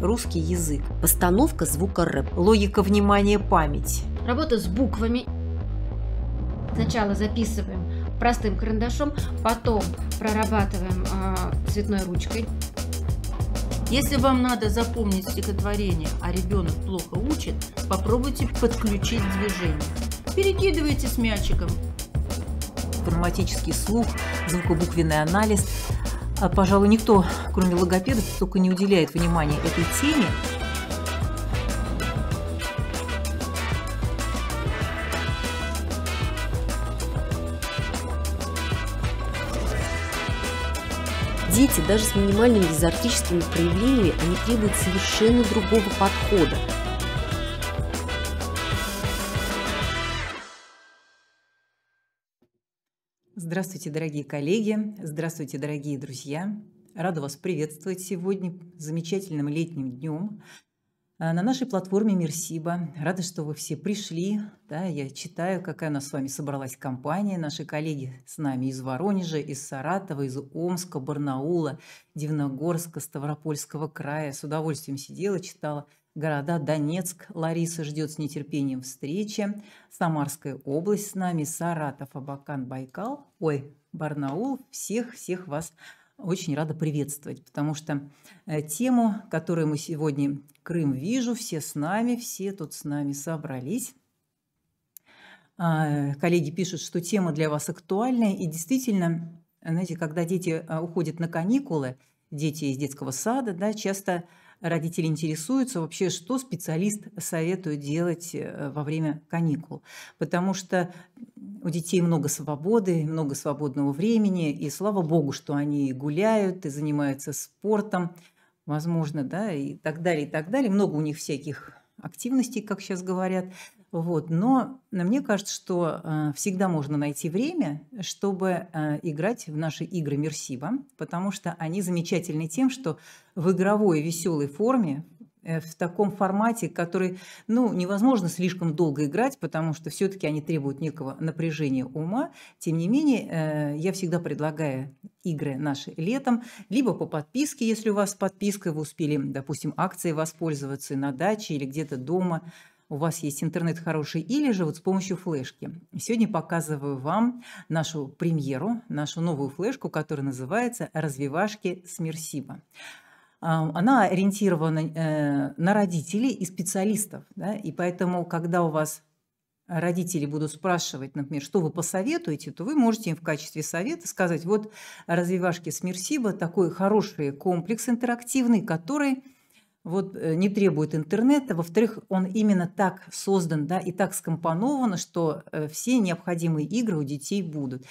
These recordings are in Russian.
русский язык, постановка звука рэп, логика внимания, память. Работа с буквами. Сначала записываем простым карандашом, потом прорабатываем э, цветной ручкой. Если вам надо запомнить стихотворение, а ребенок плохо учит, попробуйте подключить движение. Перекидывайте с мячиком. Грамматический слух, звукобуквенный анализ – а, пожалуй, никто, кроме логопедов, только не уделяет внимания этой теме. Дети даже с минимальными дизартическими проявлениями, они требуют совершенно другого подхода – Здравствуйте, дорогие коллеги, здравствуйте, дорогие друзья. Рада вас приветствовать сегодня замечательным летним днем а, на нашей платформе МерсИба. Рада, что вы все пришли. Да, я читаю, какая у нас с вами собралась компания. Наши коллеги с нами из Воронежа, из Саратова, из Омска, Барнаула, Дивногорска, Ставропольского края. С удовольствием сидела, читала города Донецк. Лариса ждет с нетерпением встречи. Самарская область с нами, Саратов, Абакан, Байкал. Ой, Барнаул, всех-всех вас очень рада приветствовать, потому что э, тему, которую мы сегодня Крым вижу, все с нами, все тут с нами собрались. А, коллеги пишут, что тема для вас актуальная, и действительно, знаете, когда дети э, уходят на каникулы, дети из детского сада, да, часто родители интересуются вообще, что специалист советует делать э, во время каникул. Потому что у детей много свободы, много свободного времени, и слава богу, что они гуляют и занимаются спортом, возможно, да, и так далее, и так далее. Много у них всяких активностей, как сейчас говорят. Вот. Но э, мне кажется, что э, всегда можно найти время, чтобы э, играть в наши игры Мерсиба, потому что они замечательны тем, что в игровой веселой форме, в таком формате, который, ну, невозможно слишком долго играть, потому что все-таки они требуют некого напряжения ума. Тем не менее, я всегда предлагаю игры наши летом, либо по подписке, если у вас подписка, вы успели, допустим, акции воспользоваться на даче или где-то дома – у вас есть интернет хороший, или же вот с помощью флешки. Сегодня показываю вам нашу премьеру, нашу новую флешку, которая называется «Развивашки с Мерсиба». А, она ориентирована э, на родителей и специалистов, да, и поэтому, когда у вас родители будут спрашивать, например, что вы посоветуете, то вы можете им в качестве совета сказать, вот развивашки Смирсиба, такой хороший комплекс интерактивный, который вот э, не требует интернета. Во-вторых, он именно так создан да, и так скомпонован, что э, все необходимые игры у детей будут.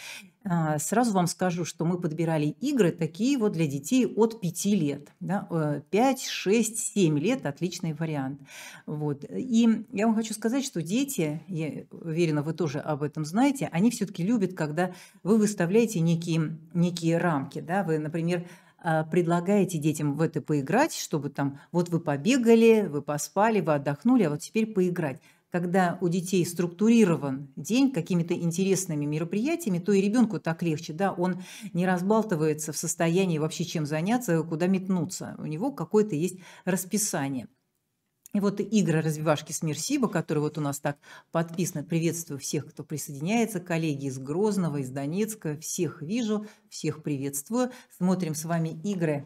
А, сразу вам скажу, что мы подбирали игры такие вот для детей от 5 лет. Да? 5, 6, 7 лет – отличный вариант. Вот. И я вам хочу сказать, что дети, я уверена, вы тоже об этом знаете, они все-таки любят, когда вы выставляете некие, некие рамки. Да? Вы, например, а, предлагаете детям в это поиграть, чтобы там вот вы побегали, вы поспали, вы отдохнули, а вот теперь поиграть. Когда у детей структурирован день какими-то интересными мероприятиями, то и ребенку так легче, да, он не разбалтывается в состоянии вообще чем заняться, куда метнуться, у него какое-то есть расписание. И вот игры развивашки с мир Сиба, которые вот у нас так подписаны. Приветствую всех, кто присоединяется. Коллеги из Грозного, из Донецка. Всех вижу, всех приветствую. Смотрим с вами игры,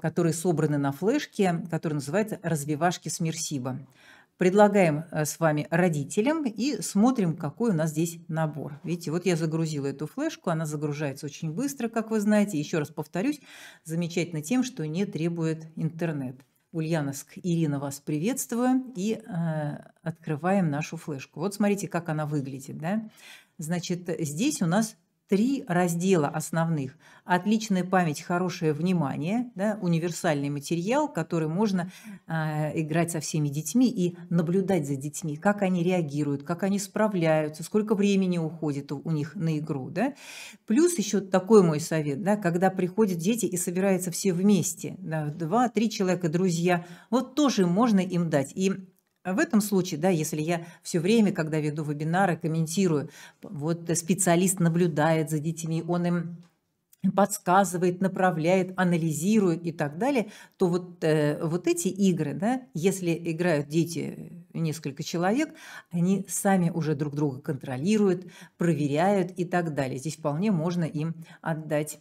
которые собраны на флешке, которые называются «Развивашки с мир Предлагаем э, с вами родителям и смотрим, какой у нас здесь набор. Видите, вот я загрузила эту флешку, она загружается очень быстро, как вы знаете. Еще раз повторюсь, замечательно тем, что не требует интернет. Ульяновск. Ирина, вас приветствую и э, открываем нашу флешку. Вот смотрите, как она выглядит. Да? Значит, здесь у нас три раздела основных. Отличная память, хорошее внимание, да, универсальный материал, который можно э, играть со всеми детьми и наблюдать за детьми, как они реагируют, как они справляются, сколько времени уходит у, у них на игру. Да. Плюс еще такой мой совет, да, когда приходят дети и собираются все вместе, да, два-три человека, друзья, вот тоже можно им дать. И а в этом случае, да, если я все время, когда веду вебинары, комментирую, вот специалист наблюдает за детьми, он им подсказывает, направляет, анализирует и так далее, то вот, э, вот эти игры, да, если играют дети э, несколько человек, они сами уже друг друга контролируют, проверяют и так далее. Здесь вполне можно им отдать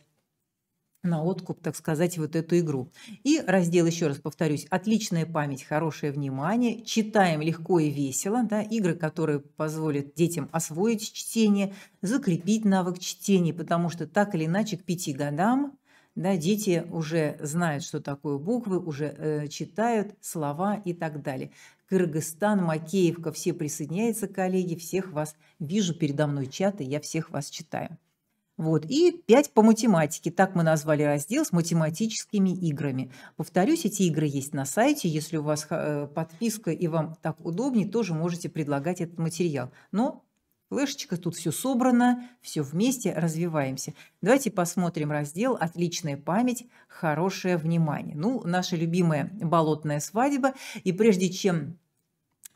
на откуп, так сказать, вот эту игру. И раздел, еще раз повторюсь, отличная память, хорошее внимание, читаем легко и весело, да, игры, которые позволят детям освоить чтение, закрепить навык чтения, потому что так или иначе к пяти годам да, дети уже знают, что такое буквы, уже э, читают слова и так далее. Кыргызстан, Макеевка, все присоединяются, коллеги, всех вас вижу, передо мной чат, и я всех вас читаю. Вот. И 5 по математике. Так мы назвали раздел с математическими играми. Повторюсь, эти игры есть на сайте. Если у вас э, подписка и вам так удобнее, тоже можете предлагать этот материал. Но флешечка, тут все собрано, все вместе, развиваемся. Давайте посмотрим раздел «Отличная память, хорошее внимание». Ну, наша любимая болотная свадьба. И прежде чем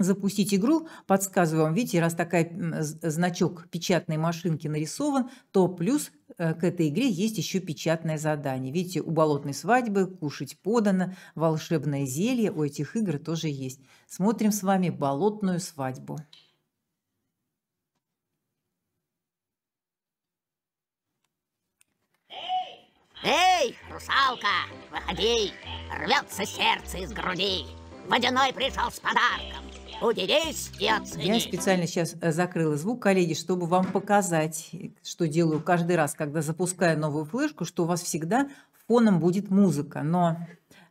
запустить игру, подсказываю вам, видите, раз такой значок печатной машинки нарисован, то плюс э, к этой игре есть еще печатное задание. Видите, у болотной свадьбы кушать подано, волшебное зелье у этих игр тоже есть. Смотрим с вами болотную свадьбу. Эй, русалка, выходи! Рвется сердце из груди. Водяной пришел с подарком. Удивись и оцени. Я специально сейчас э, закрыла звук, коллеги, чтобы вам показать, что делаю каждый раз, когда запускаю новую флешку, что у вас всегда фоном будет музыка. Но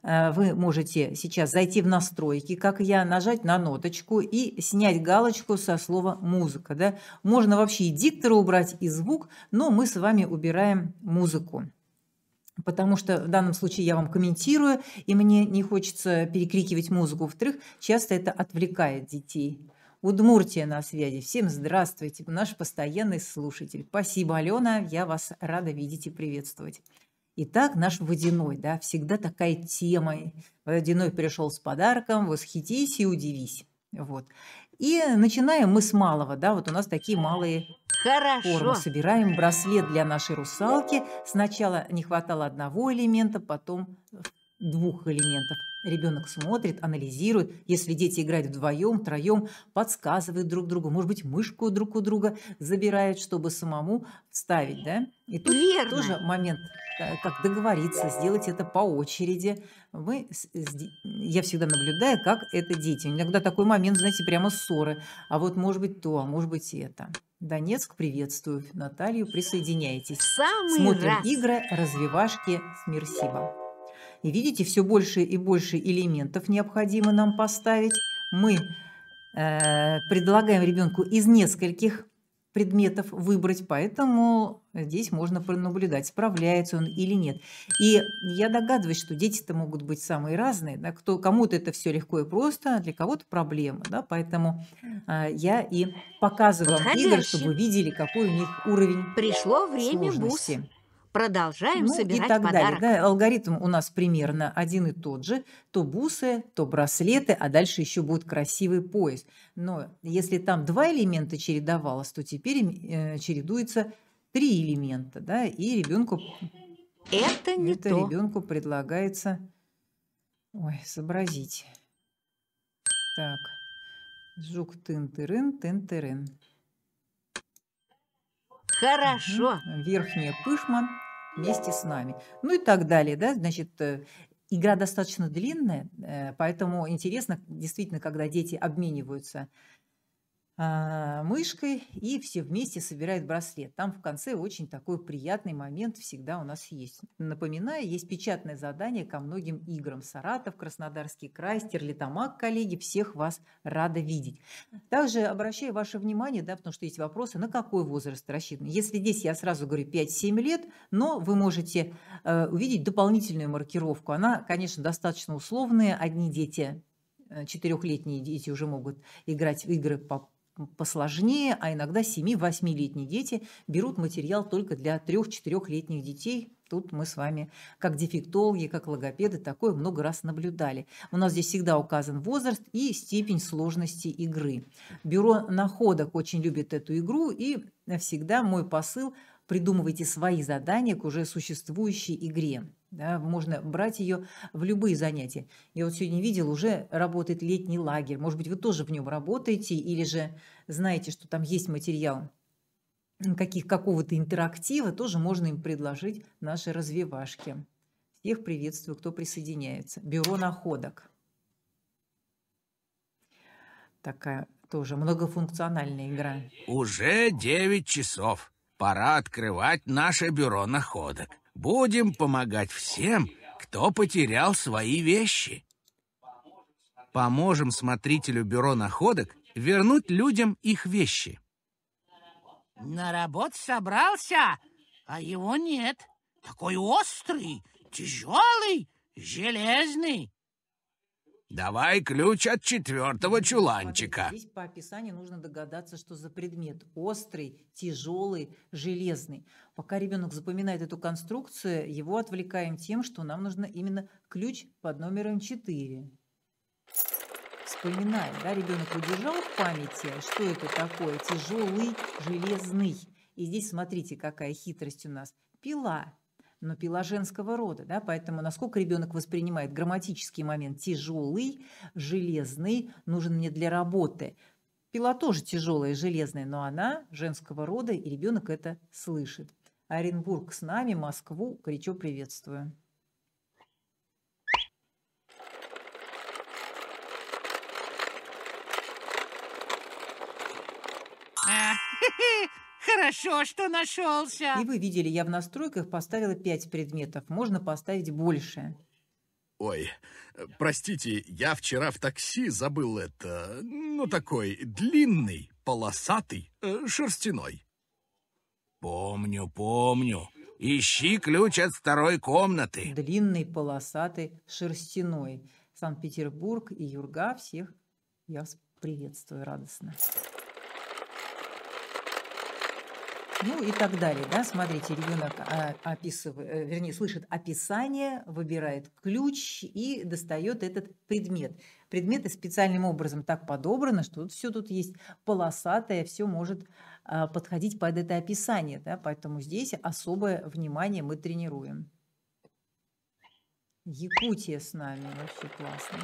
э, вы можете сейчас зайти в настройки, как я, нажать на ноточку и снять галочку со слова «музыка». Да? Можно вообще и диктора убрать, и звук, но мы с вами убираем музыку потому что в данном случае я вам комментирую, и мне не хочется перекрикивать музыку. Во-вторых, часто это отвлекает детей. Удмуртия на связи. Всем здравствуйте, наш постоянный слушатель. Спасибо, Алена, я вас рада видеть и приветствовать. Итак, наш водяной, да, всегда такая тема. Водяной пришел с подарком, восхитись и удивись. Вот. И начинаем мы с малого, да, вот у нас такие малые Хорошо. Форму собираем, браслет для нашей русалки. Сначала не хватало одного элемента, потом э, двух элементов. Ребенок смотрит, анализирует. Если дети играют вдвоем, троем, подсказывают друг другу. Может быть, мышку друг у друга забирают, чтобы самому вставить, да? И тут Верно. тоже момент, э, как договориться, сделать это по очереди. Мы, я всегда наблюдаю, как это дети. Иногда такой момент, знаете, прямо ссоры. А вот может быть то, а может быть это. Донецк, приветствую Наталью, присоединяйтесь. Самый Смотрим раз. игры, развивашки, смирсиба. И видите, все больше и больше элементов необходимо нам поставить. Мы э, предлагаем ребенку из нескольких предметов выбрать, поэтому Здесь можно пронаблюдать, справляется он или нет. И я догадываюсь, что дети-то могут быть самые разные. Да? Кто, кому-то это все легко и просто, а для кого-то проблема. Да? Поэтому а, я и показываю вам игры, чтобы вы видели, какой у них уровень Пришло время сложности. бус. Продолжаем ну, собирать и так подарок. Далее, да? Алгоритм у нас примерно один и тот же. То бусы, то браслеты, а дальше еще будет красивый пояс. Но если там два элемента чередовалось, то теперь э, чередуется три элемента, да, и ребенку... Это не это то. ребенку предлагается... Ой, сообразить. Так. Жук тын-тырын, тын-тырын. Хорошо. Верхняя пышма вместе с нами. Ну и так далее, да, значит, э, игра достаточно длинная, э, поэтому интересно, действительно, когда дети обмениваются а, мышкой и все вместе собирает браслет. Там в конце очень такой приятный момент всегда у нас есть. Напоминаю, есть печатное задание ко многим играм. Саратов, Краснодарский край, Стерлитамак, коллеги, всех вас рада видеть. Также обращаю ваше внимание, да, потому что есть вопросы, на какой возраст рассчитан. Если здесь я сразу говорю 5-7 лет, но вы можете э, увидеть дополнительную маркировку. Она, конечно, достаточно условная. Одни дети э, четырехлетние дети уже могут играть в игры по посложнее, а иногда 7-8-летние дети берут материал только для 3-4-летних детей. Тут мы с вами, как дефектологи, как логопеды, такое много раз наблюдали. У нас здесь всегда указан возраст и степень сложности игры. Бюро находок очень любит эту игру, и всегда мой посыл – придумывайте свои задания к уже существующей игре. Да, можно брать ее в любые занятия. Я вот сегодня видел, уже работает летний лагерь. Может быть, вы тоже в нем работаете или же знаете, что там есть материал каких, какого-то интерактива, тоже можно им предложить наши развивашки. Всех приветствую, кто присоединяется. Бюро находок. Такая тоже многофункциональная игра. Уже 9 часов. Пора открывать наше бюро находок. Будем помогать всем, кто потерял свои вещи. Поможем смотрителю бюро находок вернуть людям их вещи. На работу собрался, а его нет. Такой острый, тяжелый, железный. Давай ключ от четвертого чуланчика. Смотрите, здесь по описанию нужно догадаться, что за предмет острый, тяжелый, железный. Пока ребенок запоминает эту конструкцию, его отвлекаем тем, что нам нужно именно ключ под номером 4. Вспоминаем, да, ребенок удержал в памяти, что это такое, тяжелый железный. И здесь смотрите, какая хитрость у нас. Пила, но пила женского рода, да, поэтому насколько ребенок воспринимает грамматический момент тяжелый, железный, нужен мне для работы. Пила тоже тяжелая, железная, но она женского рода, и ребенок это слышит. Оренбург с нами, Москву горячо приветствую. А, хорошо, что нашелся. И вы видели, я в настройках поставила 5 предметов. Можно поставить больше. Ой, простите, я вчера в такси забыл это. Ну, такой длинный, полосатый, э, шерстяной. «Помню, помню. Ищи ключ от второй комнаты». Длинный, полосатый, шерстяной. Санкт-Петербург и Юрга всех я приветствую радостно. Ну и так далее, да, смотрите, ребенок а, описывает, э, вернее, слышит описание, выбирает ключ и достает этот предмет. Предметы специальным образом так подобраны, что тут все тут есть полосатое, все может а, подходить под это описание, да, поэтому здесь особое внимание мы тренируем. Якутия с нами, вообще классно.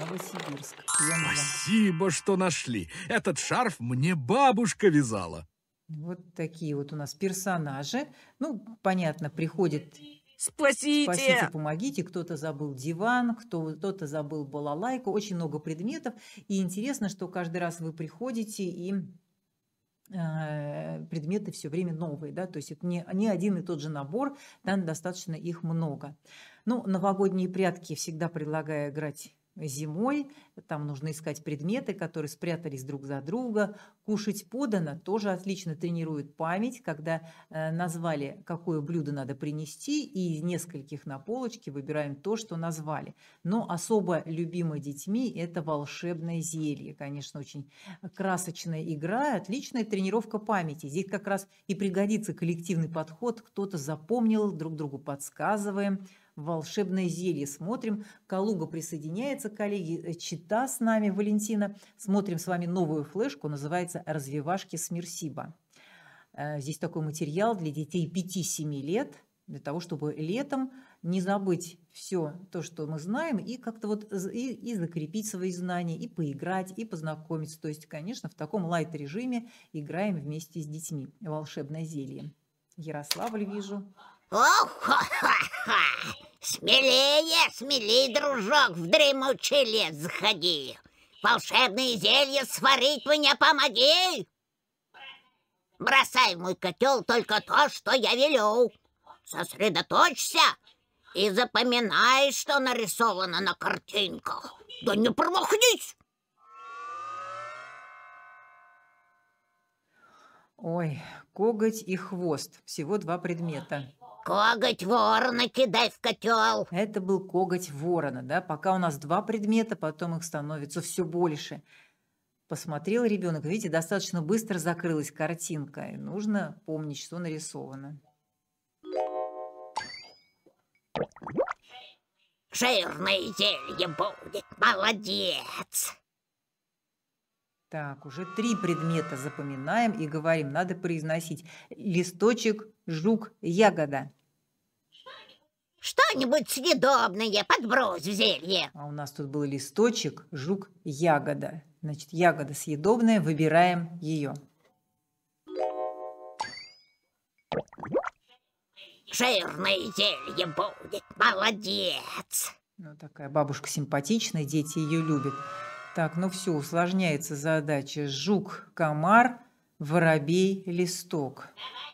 Новосибирск. Пенза. Спасибо, что нашли. Этот шарф мне бабушка вязала. Вот такие вот у нас персонажи. Ну, понятно, приходит Спасите! Спасите, помогите. Кто-то забыл диван, кто-то забыл балалайку. Очень много предметов. И интересно, что каждый раз вы приходите и э, предметы все время новые, да, то есть это не, не один и тот же набор, там достаточно их много. Ну, новогодние прятки всегда предлагаю играть зимой, там нужно искать предметы, которые спрятались друг за друга. Кушать подано тоже отлично тренирует память, когда э, назвали, какое блюдо надо принести, и из нескольких на полочке выбираем то, что назвали. Но особо любимое детьми это волшебное зелье. Конечно, очень красочная игра, отличная тренировка памяти. Здесь как раз и пригодится коллективный подход, кто-то запомнил, друг другу подсказываем – волшебное зелье. Смотрим, Калуга присоединяется, коллеги, э, чита с нами, Валентина. Смотрим с вами новую флешку, называется «Развивашки с Мирсиба». Э, здесь такой материал для детей 5-7 лет, для того, чтобы летом не забыть все то, что мы знаем, и как-то вот и, и закрепить свои знания, и поиграть, и познакомиться. То есть, конечно, в таком лайт-режиме играем вместе с детьми. Волшебное зелье. Ярославль вижу. Смелее, смелей, дружок, в дремучий лес заходи. Волшебные зелья сварить мне помоги. Бросай в мой котел только то, что я велю. Сосредоточься и запоминай, что нарисовано на картинках. Да не промахнись! Ой, коготь и хвост. Всего два предмета. Коготь ворона кидай в котел. Это был коготь ворона, да? Пока у нас два предмета, потом их становится все больше. Посмотрел ребенок, видите, достаточно быстро закрылась картинка. И нужно помнить, что нарисовано. Жирное зелье будет, молодец. Так, уже три предмета запоминаем и говорим, надо произносить. Листочек, жук, ягода. Что-нибудь съедобное подбрось в зелье. А у нас тут был листочек, жук, ягода. Значит, ягода съедобная, выбираем ее. Жирное зелье будет, молодец. Ну, такая бабушка симпатичная, дети ее любят. Так, ну все, усложняется задача. Жук, комар, воробей, листок. Давай.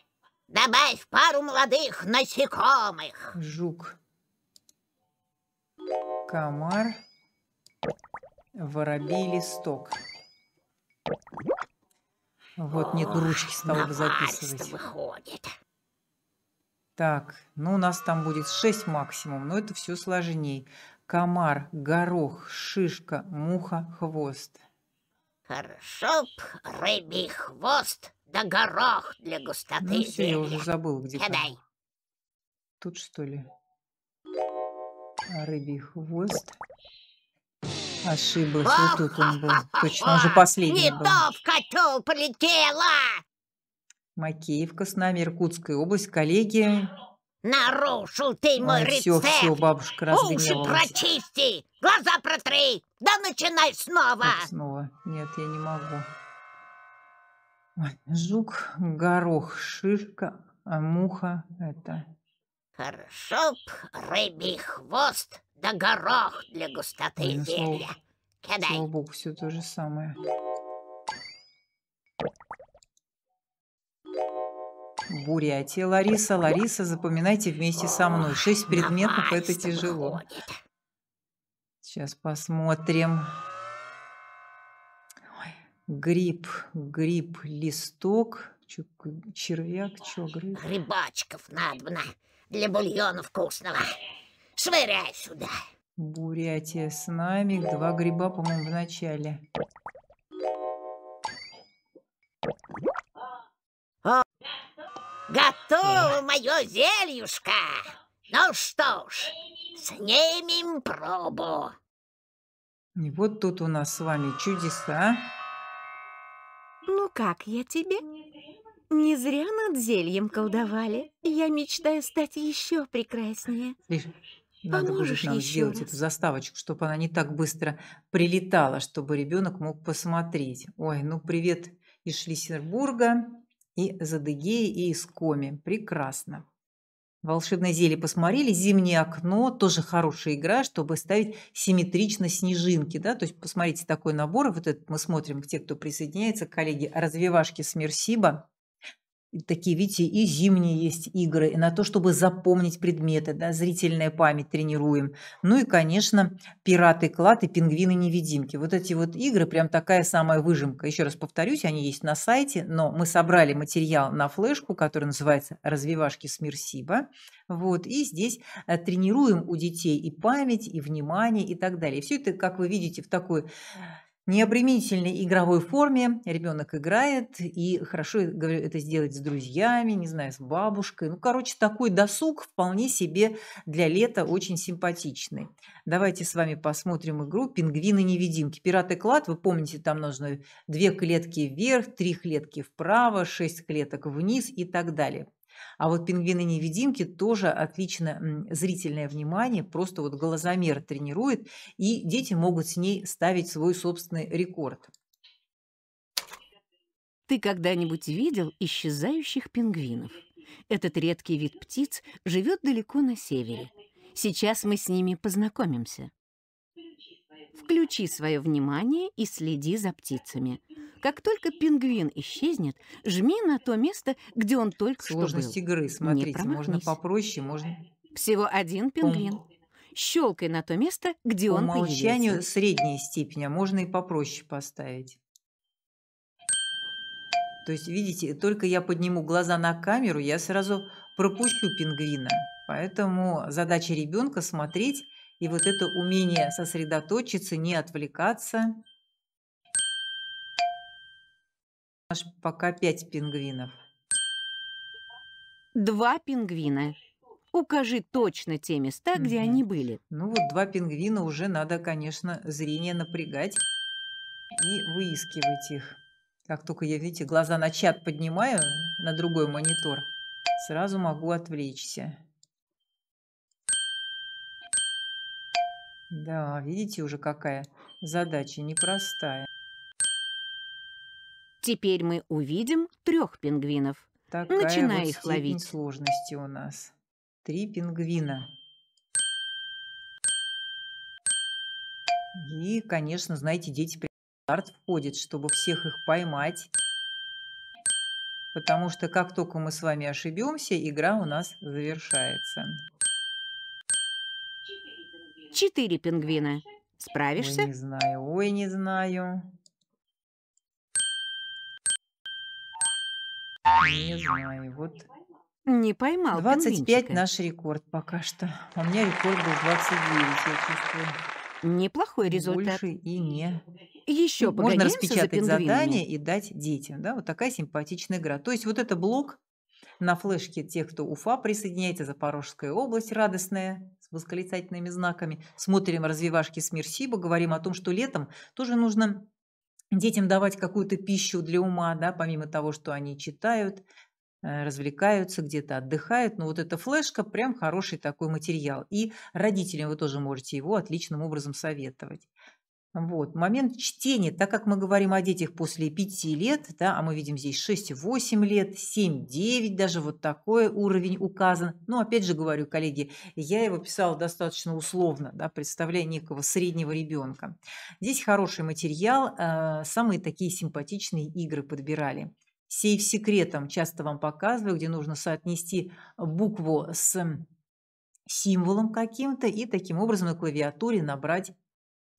Добавь пару молодых насекомых. Жук. Комар. Воробей листок. Вот нет ручки стала бы записывать. выходит. Так, ну у нас там будет 6 максимум, но это все сложнее. Комар, горох, шишка, муха, хвост. Хорошо б рыбий хвост да горох для густоты ну, все, я уже забыл, где Кидай. Тут что ли? рыбий хвост. Ошиблась, вот тут он был. Точно, он же последний Не был. то в котел полетела! Макеевка с нами, Иркутская область, коллеги. Нарушил ты мой Ой, рецепт! Все, все, бабушка разгонялась. Уши прочисти, глаза протри, да начинай снова! Так, снова. Нет, я не могу. Ой, жук, горох, шишка, а муха это... Хорошо б рыбий хвост да горох для густоты Ой, зелья. Кидай. Слава богу, все то же самое. Бурятия, Лариса, Лариса, запоминайте вместе со мной. Шесть предметов – это тяжело. Сейчас посмотрим. гриб, гриб, листок, червяк, чё, гриб. Грибочков надобно для бульона вкусного. Швыряй сюда. Бурятия с нами. Два гриба, по-моему, в начале. А, Готово мое зельюшко! Ну что ж, снимем пробу. И вот тут у нас с вами чудеса. Ну как я тебе? Не зря над зельем колдовали. Я мечтаю стать еще прекраснее. надо Поможешь будет нам сделать раз? эту заставочку, чтобы она не так быстро прилетала, чтобы ребенок мог посмотреть. Ой, ну привет из Шлиссербурга. И из Адыгеи, и из Коми. Прекрасно. Волшебное зелье посмотрели, зимнее окно, тоже хорошая игра, чтобы ставить симметрично снежинки, да, то есть посмотрите такой набор, вот этот мы смотрим, те, кто присоединяется, коллеги, развивашки с Мерсиба, такие, видите, и зимние есть игры, и на то, чтобы запомнить предметы, да, зрительная память тренируем. Ну и, конечно, пираты клад и пингвины-невидимки. Вот эти вот игры, прям такая самая выжимка. Еще раз повторюсь, они есть на сайте, но мы собрали материал на флешку, который называется «Развивашки с Мерсиба". Вот, и здесь э, тренируем у детей и память, и внимание, и так далее. все это, как вы видите, в такой необременительной игровой форме ребенок играет, и хорошо, говорю, это сделать с друзьями, не знаю, с бабушкой. Ну, короче, такой досуг вполне себе для лета очень симпатичный. Давайте с вами посмотрим игру «Пингвины-невидимки». «Пираты клад», вы помните, там нужно две клетки вверх, три клетки вправо, шесть клеток вниз и так далее. А вот пингвины-невидимки тоже отлично зрительное внимание, просто вот глазомер тренирует, и дети могут с ней ставить свой собственный рекорд. Ты когда-нибудь видел исчезающих пингвинов? Этот редкий вид птиц живет далеко на севере. Сейчас мы с ними познакомимся. Включи свое внимание и следи за птицами. Как только пингвин исчезнет, жми на то место, где он только Сложность что был. игры, смотрите, можно попроще, можно... Всего один пингвин. Щелкай на то место, где По он появился. По умолчанию средняя степень, а можно и попроще поставить. То есть, видите, только я подниму глаза на камеру, я сразу пропущу пингвина. Поэтому задача ребенка смотреть и вот это умение сосредоточиться, не отвлекаться. Аж пока пять пингвинов. Два пингвина. Укажи точно те места, где угу. они были. Ну вот два пингвина уже надо, конечно, зрение напрягать и выискивать их. Как только я, видите, глаза на чат поднимаю на другой монитор, сразу могу отвлечься. Да, видите уже, какая задача непростая. Теперь мы увидим трех пингвинов. Такая Начинай вот их ловить. сложности у нас. Три пингвина. И, конечно, знаете, дети при старт входят, чтобы всех их поймать. Потому что как только мы с вами ошибемся, игра у нас завершается. Четыре пингвина. Справишься? Ой, не знаю, ой, не знаю. Не знаю, вот... Не поймал 25 наш рекорд пока что. А у меня рекорд был 29, я чувствую. Неплохой результат. Больше и не. Еще ну, Можно распечатать за задание и дать детям. Да? Вот такая симпатичная игра. То есть вот это блок на флешке тех, кто Уфа присоединяется, Запорожская область радостная, восклицательными знаками, смотрим развивашки с Мерсиба говорим о том, что летом тоже нужно детям давать какую-то пищу для ума, да, помимо того, что они читают, э, развлекаются, где-то отдыхают. Но ну, вот эта флешка прям хороший такой материал. И родителям вы тоже можете его отличным образом советовать. Вот, момент чтения, так как мы говорим о детях после 5 лет, да, а мы видим здесь 6-8 лет, 7-9, даже вот такой уровень указан. Ну, опять же говорю, коллеги, я его писала достаточно условно, да, представляя некого среднего ребенка. Здесь хороший материал, э, самые такие симпатичные игры подбирали. Сейф секретом часто вам показываю, где нужно соотнести букву с символом каким-то и таким образом на клавиатуре набрать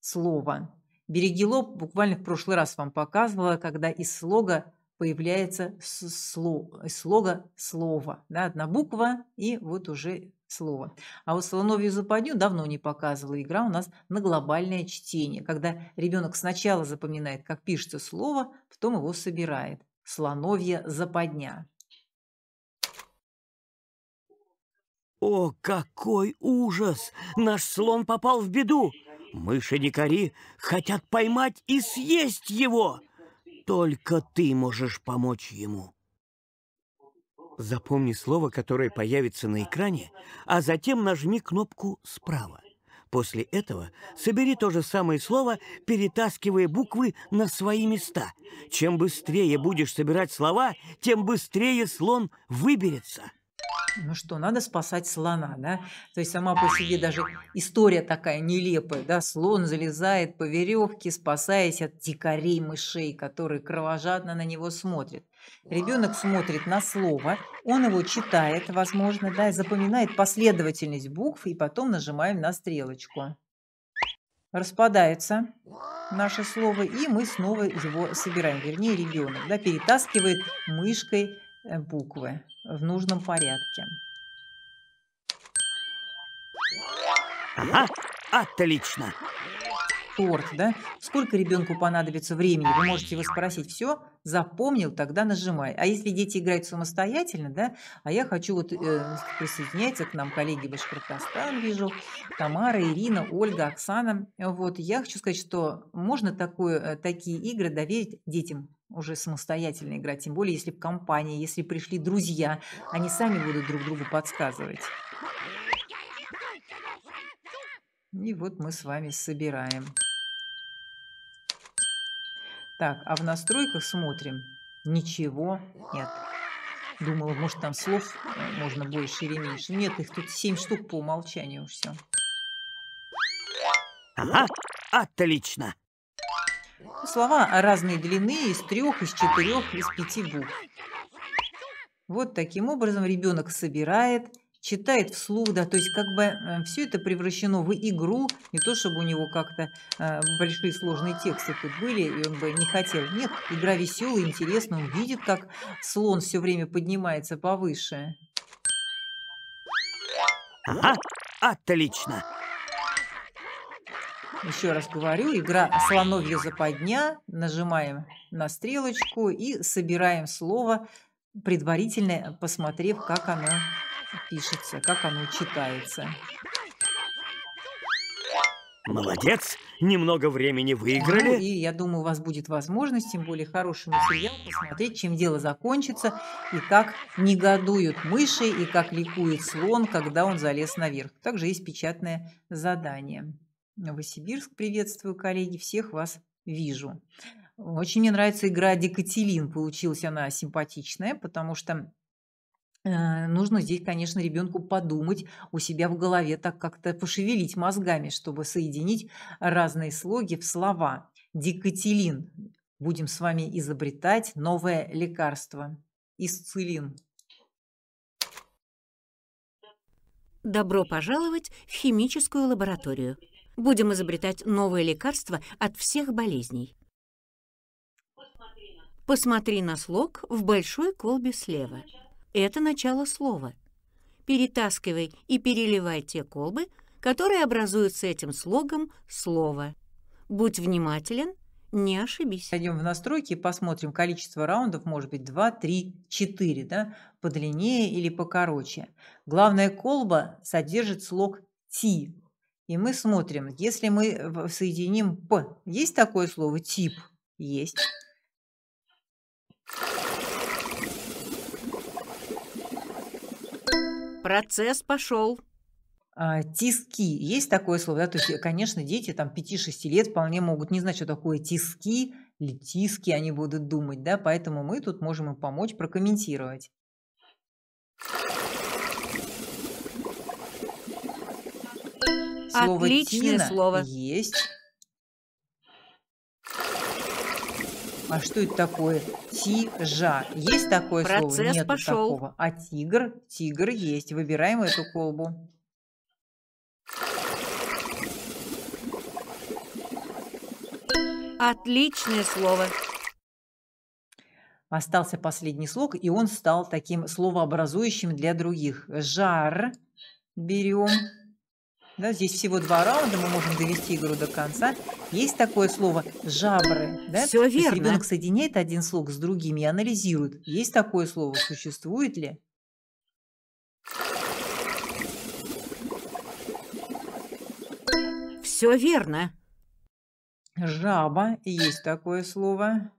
слово. Береги лоб буквально в прошлый раз вам показывала, когда из слога появляется сло, из слога слово. Да, одна буква и вот уже слово. А вот слоновью западню давно не показывала игра у нас на глобальное чтение, когда ребенок сначала запоминает, как пишется слово, потом его собирает. Слоновья западня. О, какой ужас! Наш слон попал в беду! мыши дикари хотят поймать и съесть его. Только ты можешь помочь ему. Запомни слово, которое появится на экране, а затем нажми кнопку «Справа». После этого собери то же самое слово, перетаскивая буквы на свои места. Чем быстрее будешь собирать слова, тем быстрее слон выберется ну что, надо спасать слона, да? То есть сама по себе даже история такая нелепая, да? Слон залезает по веревке, спасаясь от дикарей мышей, которые кровожадно на него смотрят. Ребенок смотрит на слово, он его читает, возможно, да, и запоминает последовательность букв, и потом нажимаем на стрелочку. Распадается наше слово, и мы снова его собираем, вернее, ребенок, да, перетаскивает мышкой Э, буквы в нужном порядке. Ага, отлично. Торт, да? Сколько ребенку понадобится времени? Вы можете его спросить, все, запомнил, тогда нажимай. А если дети играют самостоятельно, да, а я хочу вот э, присоединяется к нам коллеги Башкортостан, вижу, Тамара, Ирина, Ольга, Оксана. Вот, я хочу сказать, что можно такое, э, такие игры доверить детям уже самостоятельно играть, тем более если в компании, если пришли друзья, они сами будут друг другу подсказывать. И вот мы с вами собираем. Так, а в настройках смотрим. Ничего нет. Думала, может, там слов э, можно больше или меньше. Нет, их тут семь штук по умолчанию все. Ага, отлично. Слова разной длины, из трех, из четырех, из пяти букв. Вот таким образом ребенок собирает, читает вслух, да, то есть как бы э, все это превращено в игру, не то чтобы у него как-то э, большие сложные тексты тут были, и он бы не хотел. Нет, игра веселая, интересная, он видит, как слон все время поднимается повыше. Ага, отлично. Еще раз говорю, игра «Слоновья западня». Нажимаем на стрелочку и собираем слово, предварительно посмотрев, как оно пишется, как оно читается. Молодец! Немного времени выиграли. Ну, и я думаю, у вас будет возможность, тем более хороший материал, посмотреть, чем дело закончится, и как негодуют мыши, и как ликует слон, когда он залез наверх. Также есть печатное задание. Новосибирск. Приветствую, коллеги, всех вас вижу. Очень мне нравится игра Декателин. Получилась она симпатичная, потому что э, нужно здесь, конечно, ребенку подумать у себя в голове, так как-то пошевелить мозгами, чтобы соединить разные слоги в слова. Дикотилин. Будем с вами изобретать новое лекарство. «Исцелин». Добро пожаловать в химическую лабораторию. Будем изобретать новые лекарства от всех болезней. Посмотри на слог в большой колбе слева. Это начало слова. Перетаскивай и переливай те колбы, которые образуют с этим слогом слово. Будь внимателен, не ошибись. Пойдем в настройки и посмотрим количество раундов, может быть, 2, 3, 4, да, подлиннее или покороче. Главная колба содержит слог «ти», и мы смотрим, если мы соединим «п», есть такое слово «тип»? Есть. Процесс пошел. А, тиски. Есть такое слово, да? То есть, конечно, дети там 5-6 лет вполне могут не знать, что такое тиски или тиски, они будут думать, да? Поэтому мы тут можем им помочь прокомментировать. Слово Отличное «тина» слово. есть. А что это такое? Тижа. Есть такое Процесс слово? Нет такого. А тигр? Тигр есть. Выбираем эту колбу. Отличное слово. Остался последний слог, и он стал таким словообразующим для других. Жар берем. Да, здесь всего два раунда, мы можем довести игру до конца. Есть такое слово «жабры». Да? Все верно. ребенок соединяет один слог с другими и анализирует. Есть такое слово, существует ли? Все верно. Жаба, есть такое слово.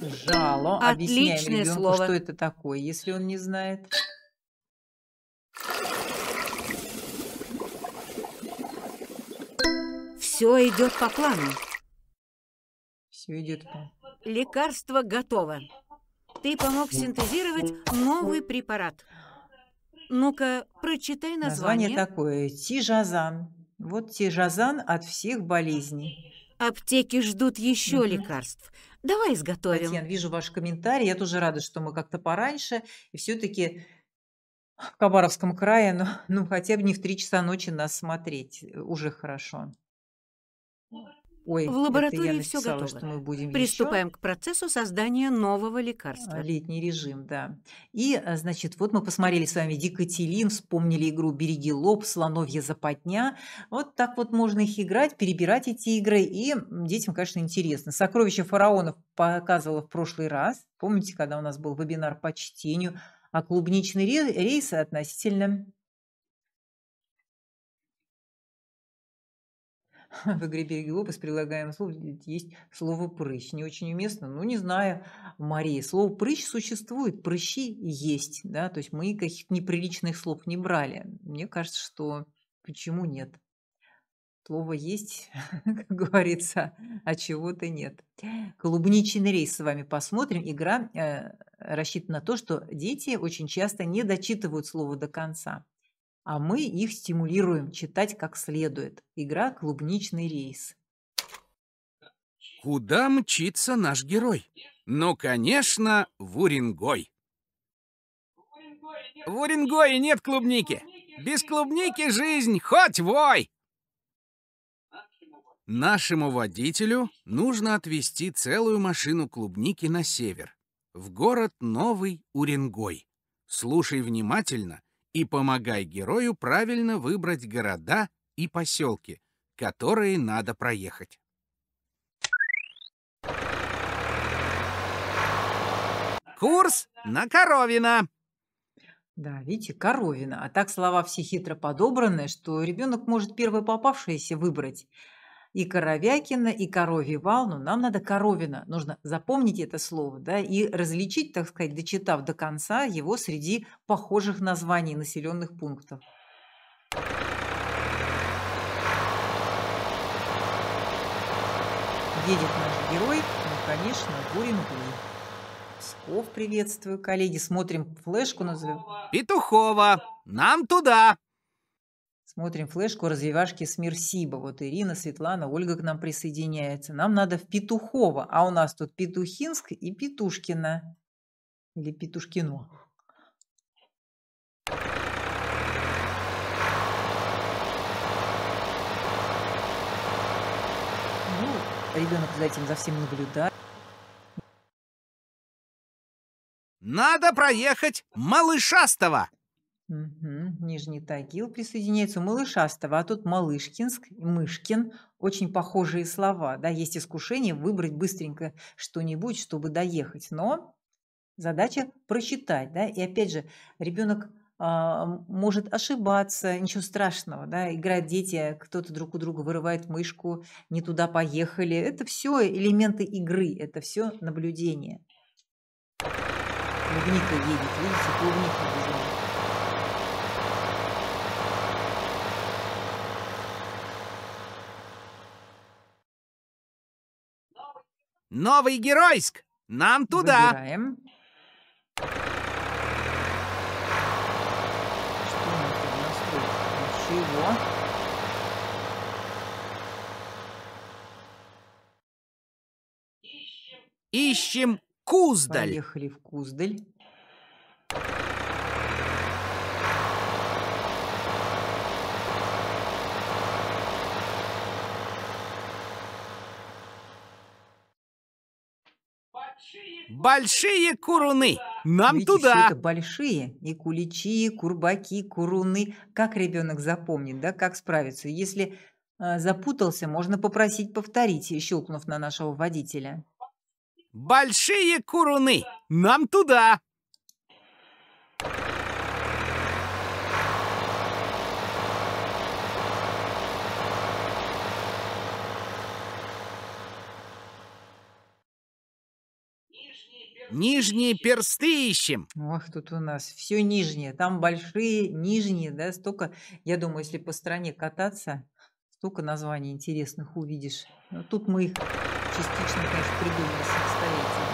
Жало. Отличное Объясняем ребенку, слово. что это такое, если он не знает. Все идет по плану. Все идет по... Лекарство готово. Ты помог синтезировать новый препарат. Ну-ка, прочитай название. Название такое. Тижазан. Вот тижазан от всех болезней. Аптеки ждут еще угу. лекарств. Давай изготовим. Татьяна, вижу ваш комментарий. Я тоже рада, что мы как-то пораньше. И все-таки в Хабаровском крае, ну, ну хотя бы не в три часа ночи нас смотреть. Уже хорошо. Ой, в лаборатории написала, все готово. Что мы будем Приступаем еще. к процессу создания нового лекарства. А, летний режим, да. И, э, значит, вот мы посмотрели с вами дикотилин, вспомнили игру «Береги лоб», «Слоновья западня». Вот так вот можно их играть, перебирать эти игры. И детям, конечно, интересно. Сокровища фараонов» показывала в прошлый раз. Помните, когда у нас был вебинар по чтению, а клубничный рейс относительно в игре «Береги лопас» прилагаем слово есть слово «прыщ». Не очень уместно, ну, не знаю, Мария. Слово «прыщ» существует, прыщи есть, да, то есть мы каких-то неприличных слов не брали. Мне кажется, что почему нет? Слово есть, как говорится, а чего-то нет. Клубничный рейс с вами посмотрим. Игра э, рассчитана на то, что дети очень часто не дочитывают слово до конца а мы их стимулируем читать как следует. Игра «Клубничный рейс». Куда мчится наш герой? Ну, конечно, в Уренгой. В Уренгое нет клубники. Без клубники жизнь хоть вой! Нашему водителю нужно отвезти целую машину клубники на север, в город Новый Уренгой. Слушай внимательно и помогай герою правильно выбрать города и поселки, которые надо проехать. Курс на Коровина. Да, видите, Коровина. А так слова все хитро подобраны, что ребенок может первое попавшееся выбрать – и коровякина, и коровий вал, но ну, нам надо коровина, нужно запомнить это слово, да, и различить, так сказать, дочитав до конца его среди похожих названий населенных пунктов. Едет наш герой, ну, конечно, Гурин Псков приветствую, коллеги, смотрим флешку, назовем. Петухова, нам туда! Смотрим флешку развивашки Смирсиба. Вот Ирина, Светлана, Ольга к нам присоединяется. Нам надо в Петухово, а у нас тут Петухинск и Петушкина. Или Петушкино. Ну, ребенок за этим за всем наблюдает. Надо проехать Малышастово! Мгм. Нижний Тагил присоединяется у Малышастова, а тут Малышкинск и Мышкин. Очень похожие слова, да, есть искушение выбрать быстренько что-нибудь, чтобы доехать, но задача прочитать, да, и опять же, ребенок а, может ошибаться, ничего страшного, да, играют дети, кто-то друг у друга вырывает мышку, не туда поехали, это все элементы игры, это все наблюдение. Клубника едет, видите, клубника. Новый Геройск! Нам туда! Выбираем. Что у нас тут? Ищем Куздаль. Поехали в Куздаль. Большие куруны! Нам Видите, туда! это большие. И куличи, и курбаки, куруны. Как ребенок запомнит, да, как справится? Если э, запутался, можно попросить повторить, щелкнув на нашего водителя. Большие куруны! Нам туда! Нижние персты ищем. Ох, тут у нас все нижнее. Там большие, нижние, да, столько. Я думаю, если по стране кататься, столько названий интересных увидишь. Но ну, тут мы их частично, конечно, придумали самостоятельно.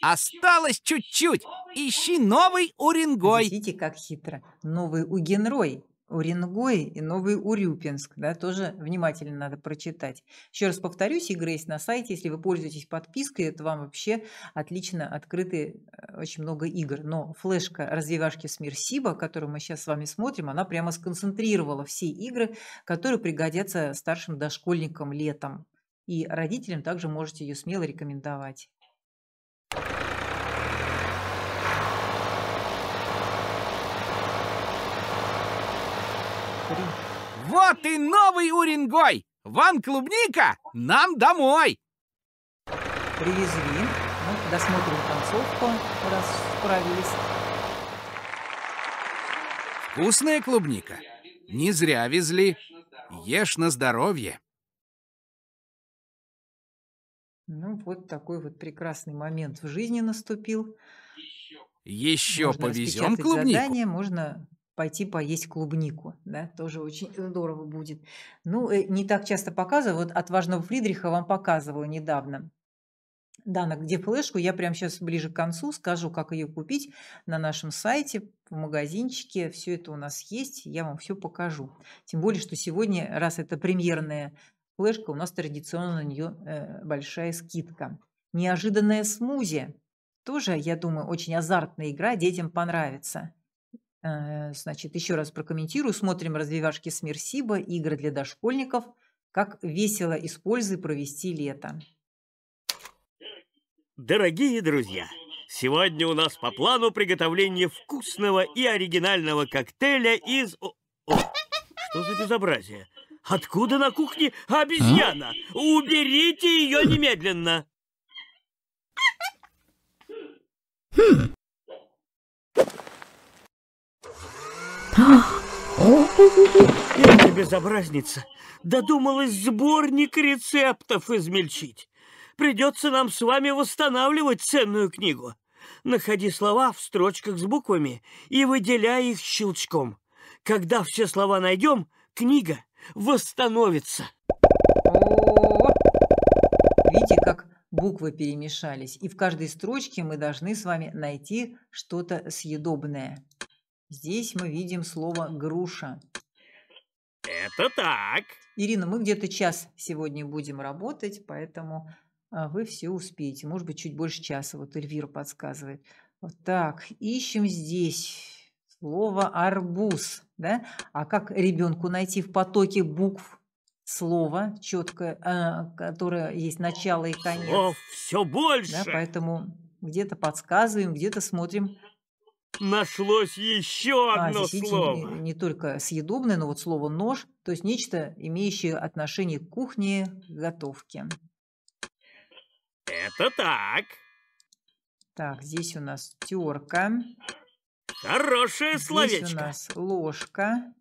Осталось чуть-чуть. Ищи новый Уренгой. Видите, как хитро. Новый Угенрой. Уренгой и Новый Урюпинск, да, тоже внимательно надо прочитать. Еще раз повторюсь, игры есть на сайте, если вы пользуетесь подпиской, это вам вообще отлично открыты э, очень много игр. Но флешка развивашки с которую мы сейчас с вами смотрим, она прямо сконцентрировала все игры, которые пригодятся старшим дошкольникам летом. И родителям также можете ее смело рекомендовать. Вот и новый Уренгой! Вам Клубника, нам домой! Привезли. Мы ну, досмотрим концовку, раз справились. Вкусная клубника. Не зря везли. Ешь на здоровье. Ну, вот такой вот прекрасный момент в жизни наступил. Еще можно повезем клубнику. Задание, можно пойти поесть клубнику, да, тоже очень здорово будет. Ну, э, не так часто показываю, вот отважного Фридриха вам показывала недавно. Дана, где флешку, я прямо сейчас ближе к концу скажу, как ее купить на нашем сайте, в магазинчике. Все это у нас есть, я вам все покажу. Тем более, что сегодня, раз это премьерная флешка, у нас традиционно на нее э, большая скидка. Неожиданное смузи. Тоже, я думаю, очень азартная игра, детям понравится. Э, значит, еще раз прокомментирую. Смотрим развивашки с Мерсиба, игры для дошкольников. Как весело и с пользой провести лето. Дорогие друзья, сегодня у нас по плану приготовление вкусного и оригинального коктейля из... О, что за безобразие? Откуда на кухне обезьяна? А? Уберите ее немедленно! Хм. Эта безобразница додумалась сборник рецептов измельчить. Придется нам с вами восстанавливать ценную книгу. Находи слова в строчках с буквами и выделяй их щелчком. Когда все слова найдем, книга восстановится. Видите, как буквы перемешались, и в каждой строчке мы должны с вами найти что-то съедобное. Здесь мы видим слово «груша». Это так. Ирина, мы где-то час сегодня будем работать, поэтому а, вы все успеете. Может быть, чуть больше часа. Вот Эльвира подсказывает. Вот так, ищем здесь слово «арбуз». Да? А как ребенку найти в потоке букв слово четкое, а, которое есть начало и конец? Слов все больше. Да? Поэтому где-то подсказываем, где-то смотрим нашлось еще а, одно слово. Не, не только съедобное, но вот слово нож, то есть нечто, имеющее отношение к кухне, готовке. Это так. Так, здесь у нас терка. Хорошее словечко. Здесь у нас ложка.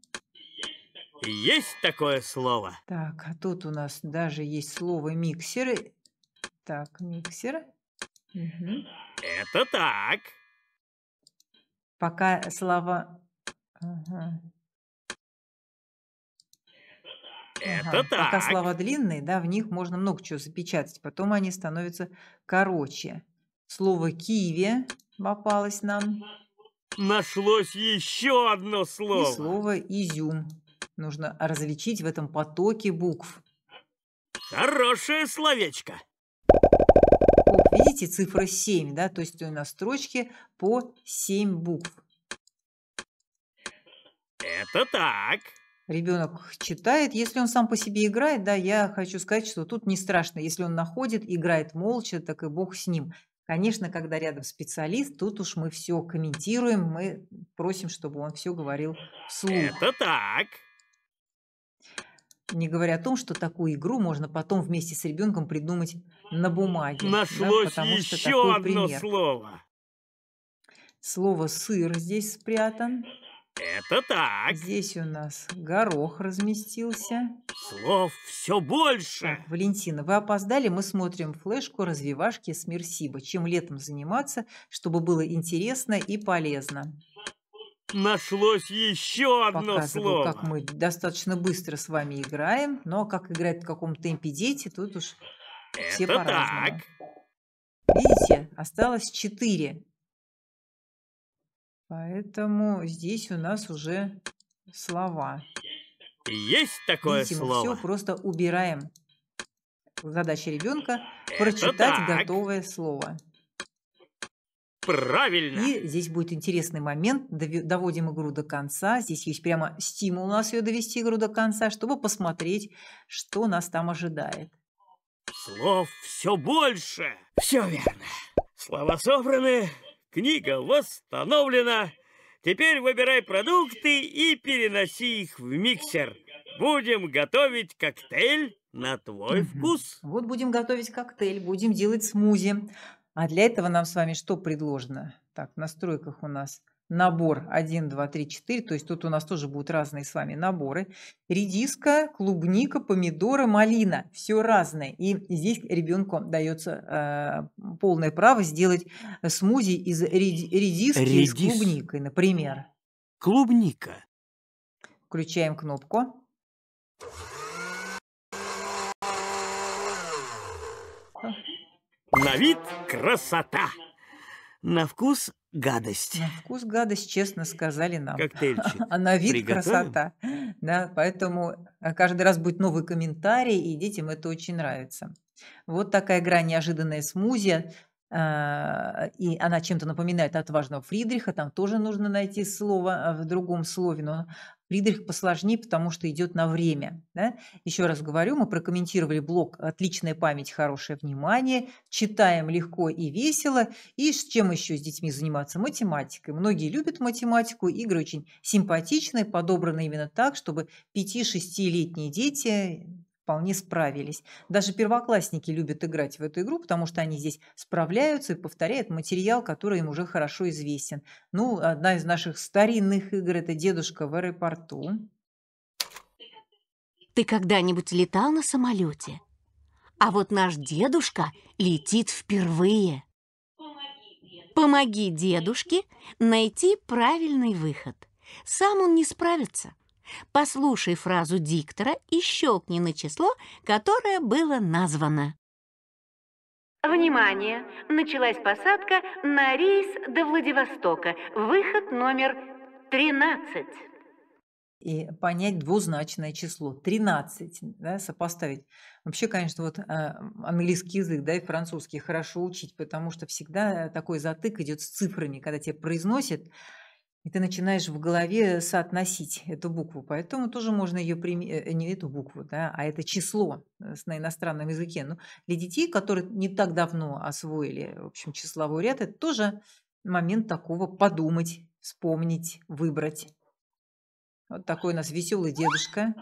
Есть такое слово. Так, а тут у нас даже есть слово миксеры. Так, миксер. Угу. Это так. Пока э, слова, Ага. Это ага. так. Пока слова длинные, да, в них можно много чего запечатать. Потом они становятся короче. Слово «Киеве» попалось нам. Нашлось еще одно слово. И слово «изюм». Нужно различить в этом потоке букв. Хорошее словечко знаете, цифра 7, да, то есть у нас строчки по 7 букв. Это так. Ребенок читает, если он сам по себе играет, да, я хочу сказать, что тут не страшно, если он находит, играет молча, так и бог с ним. Конечно, когда рядом специалист, тут уж мы все комментируем, мы просим, чтобы он все говорил вслух. Это так. Не говоря о том, что такую игру можно потом вместе с ребенком придумать на бумаге. Нашлось да, еще одно пример. слово. Слово «сыр» здесь спрятан. Это так. Здесь у нас горох разместился. Слов все больше. Так, Валентина, вы опоздали. Мы смотрим флешку развивашки с Мерсиба. Чем летом заниматься, чтобы было интересно и полезно нашлось еще одно Показываю, слово. как мы достаточно быстро с вами играем, но как играть в каком темпе дети, тут уж Это все по-разному. Видите, осталось четыре, Поэтому здесь у нас уже слова. Есть такое Видите, слово. Мы все просто убираем. Задача ребенка прочитать так. готовое слово. Правильно! И здесь будет интересный момент. Доводим игру до конца. Здесь есть прямо стимул у нас ее довести игру до конца, чтобы посмотреть, что нас там ожидает. Слов все больше. Все верно. Слова собраны, книга восстановлена. Теперь выбирай продукты и переноси их в миксер. Будем готовить коктейль на твой вкус. Вот будем готовить коктейль, будем делать смузи. А для этого нам с вами что предложено? Так, в настройках у нас набор 1, 2, 3, 4. То есть тут у нас тоже будут разные с вами наборы. Редиска, клубника, помидоры, малина. Все разное. И здесь ребенку дается э, полное право сделать э, смузи из редиски Редис. с клубникой, например. Клубника. Включаем кнопку. На вид красота. На вкус гадость. На вкус гадость, честно сказали нам. Коктейльчик. А на вид Приготовим? красота. Да, поэтому э, каждый раз будет новый комментарий, и детям это очень нравится. Вот такая игра неожиданная смузи». А, и она чем-то напоминает отважного Фридриха. Там тоже нужно найти слово а, в другом слове, но Фридрих посложнее, потому что идет на время. Да? Еще раз говорю, мы прокомментировали блок «Отличная память, хорошее внимание», читаем легко и весело, и с чем еще с детьми заниматься? Математикой. Многие любят математику, игры очень симпатичные, подобраны именно так, чтобы 5-6-летние дети вполне справились. Даже первоклассники любят играть в эту игру, потому что они здесь справляются и повторяют материал, который им уже хорошо известен. Ну, одна из наших старинных игр – это «Дедушка в аэропорту». Ты когда-нибудь летал на самолете? А вот наш дедушка летит впервые. Помоги дедушке найти правильный выход. Сам он не справится – Послушай фразу диктора и щелкни на число, которое было названо. Внимание! Началась посадка на рейс до Владивостока. Выход номер 13. И понять двузначное число 13, да, сопоставить. Вообще, конечно, вот а, английский язык, да, и французский хорошо учить, потому что всегда э, такой затык идет с цифрами, когда тебе произносят, и ты начинаешь в голове соотносить эту букву. Поэтому тоже можно ее применить, э, не эту букву, да, а это число э, на иностранном языке. Но для детей, которые не так давно освоили, в общем, числовой ряд, это тоже момент такого подумать, вспомнить, выбрать. Вот такой у нас веселый дедушка.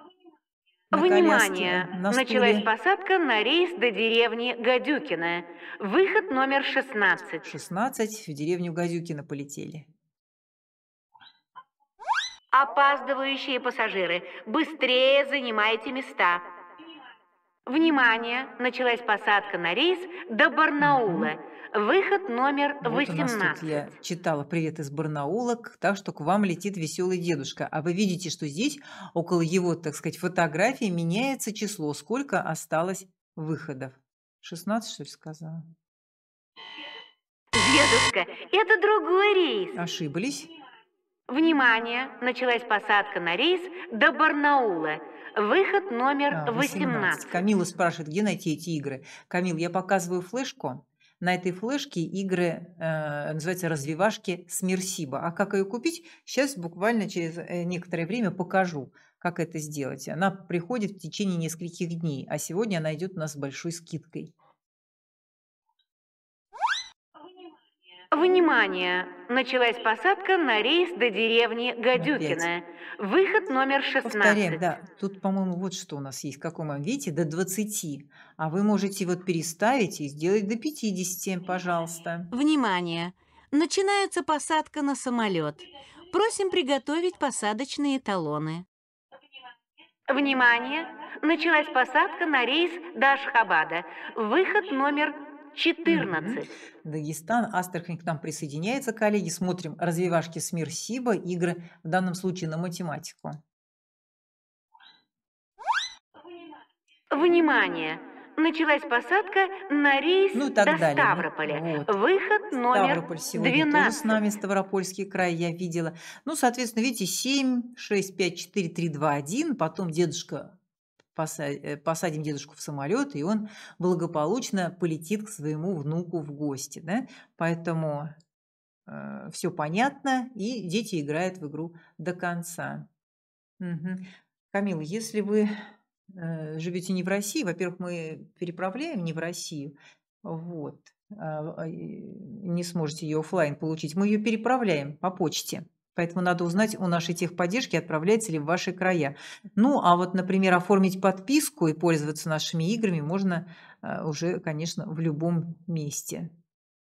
Внимание! на Началась посадка на рейс до деревни Гадюкина. Выход номер 16. 16 в деревню Гадюкина полетели. Опаздывающие пассажиры, быстрее занимайте места. Внимание, началась посадка на рейс до Барнаула. Выход номер 18. Вот у нас тут я читала «Привет из Барнаула, так что к вам летит веселый дедушка. А вы видите, что здесь, около его, так сказать, фотографии, меняется число, сколько осталось выходов. 16, что ли, сказала? Дедушка, это другой рейс. Ошиблись. Внимание! Началась посадка на рейс до Барнаула. Выход номер 18. А, Камила спрашивает, где найти эти игры. Камил, я показываю флешку. На этой флешке игры э, называются развивашки Смирсиба. А как ее купить? Сейчас буквально через э, некоторое время покажу, как это сделать. Она приходит в течение нескольких дней, а сегодня она идет у нас с большой скидкой. Внимание! Началась посадка на рейс до деревни Гадюкина. Выход номер 16. Повторяем, да. Тут, по-моему, вот что у нас есть. В каком вам видите? До 20. А вы можете вот переставить и сделать до 50, пожалуйста. Внимание! Начинается посадка на самолет. Просим приготовить посадочные талоны. Внимание! Началась посадка на рейс до Ашхабада. Выход номер 14. Дагестан, Астрахань к нам присоединяется, коллеги. Смотрим развивашки с мир Сиба, игры в данном случае на математику. Внимание! Началась посадка на рейс ну, так до далее. Ну Ставрополя. Вот. Выход номер Ставрополь сегодня 12. тоже с нами, Ставропольский край, я видела. Ну, соответственно, видите, 7, 6, 5, 4, 3, 2, 1. Потом дедушка Э, посадим дедушку в самолет, и он благополучно полетит к своему внуку в гости. Да? Поэтому э, все понятно, и дети играют в игру до конца. Угу. Камила, если вы э, живете не в России, во-первых, мы переправляем не в Россию, вот, э, не сможете ее офлайн получить, мы ее переправляем по почте. Поэтому надо узнать у нашей техподдержки, отправляется ли в ваши края. Ну, а вот, например, оформить подписку и пользоваться нашими играми можно э, уже, конечно, в любом месте.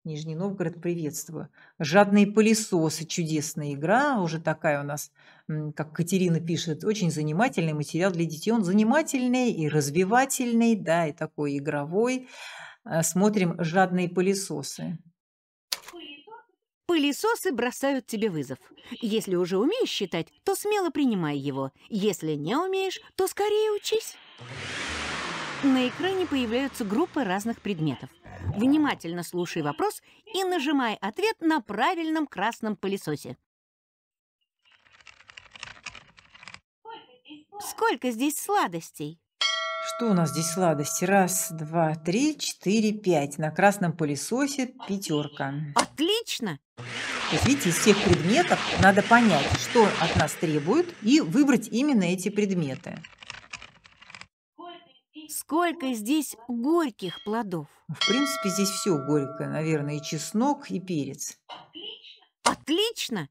Нижний Новгород приветствую. Жадные пылесосы, чудесная игра, уже такая у нас, как Катерина пишет, очень занимательный материал для детей. Он занимательный и развивательный, да, и такой игровой. Э, смотрим жадные пылесосы. Пылесосы бросают тебе вызов. Если уже умеешь считать, то смело принимай его. Если не умеешь, то скорее учись. На экране появляются группы разных предметов. Внимательно слушай вопрос и нажимай ответ на правильном красном пылесосе. Сколько здесь сладостей? Что у нас здесь сладости? Раз, два, три, четыре, пять. На красном пылесосе пятерка. Отлично! видите, из всех предметов надо понять, что от нас требуют, и выбрать именно эти предметы. Сколько здесь горьких плодов? В принципе, здесь все горькое, наверное, и чеснок, и перец. Отлично! Отлично!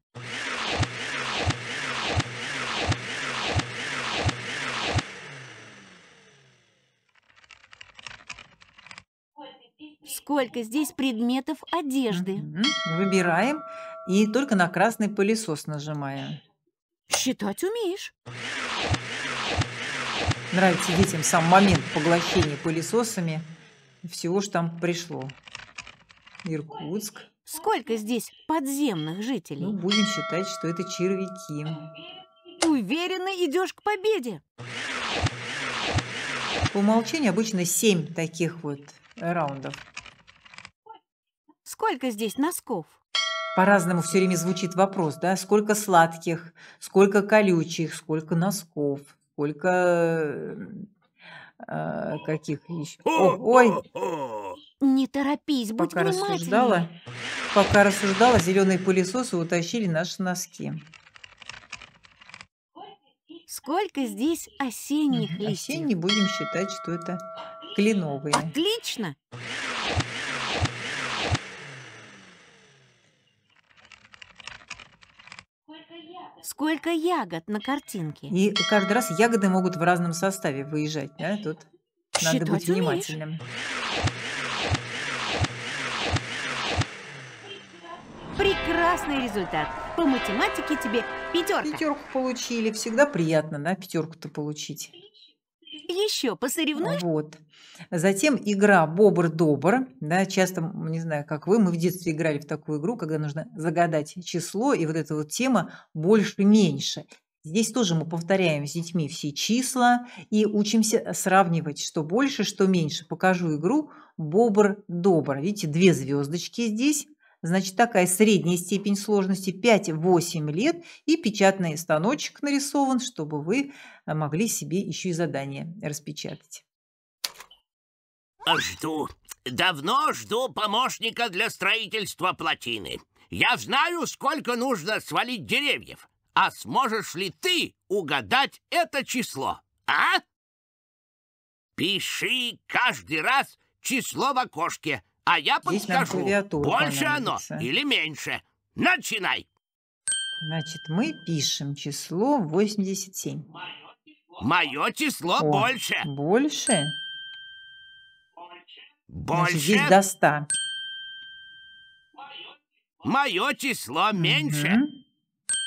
сколько здесь предметов одежды. Выбираем. И только на красный пылесос нажимаем. Считать умеешь. Нравится детям сам момент поглощения пылесосами. Всего ж там пришло. Иркутск. Сколько здесь подземных жителей? Ну, будем считать, что это червяки. Уверенно идешь к победе. По умолчанию обычно семь таких вот раундов. Сколько здесь носков? По-разному все время звучит вопрос, да? Сколько сладких, сколько колючих, сколько носков, сколько э, каких еще? О, ой! Не торопись, будь пока рассуждала, пока рассуждала, зеленые пылесосы утащили наши носки. Сколько здесь осенних листьев? Осенние будем считать, что это кленовые. Отлично! сколько ягод на картинке. И каждый раз ягоды могут в разном составе выезжать, да? Тут Считать надо быть внимательным. Умеешь. Прекрасный результат. По математике тебе пятерка. Пятерку получили. Всегда приятно, да, пятерку-то получить еще посоревнуешься? Вот. Затем игра «Бобр-добр». Да, часто, не знаю, как вы, мы в детстве играли в такую игру, когда нужно загадать число, и вот эта вот тема «больше-меньше». Здесь тоже мы повторяем с детьми все числа и учимся сравнивать, что больше, что меньше. Покажу игру «Бобр-добр». Видите, две звездочки здесь Значит, такая средняя степень сложности 5-8 лет и печатный станочек нарисован, чтобы вы э, могли себе еще и задание распечатать. Жду. Давно жду помощника для строительства плотины. Я знаю, сколько нужно свалить деревьев. А сможешь ли ты угадать это число, а? Пиши каждый раз число в окошке – а я подскажу, больше оно или меньше. Начинай! Значит, мы пишем число 87. Мое число О, больше. Больше? Больше. Значит, здесь до 100. Мое число меньше. Угу.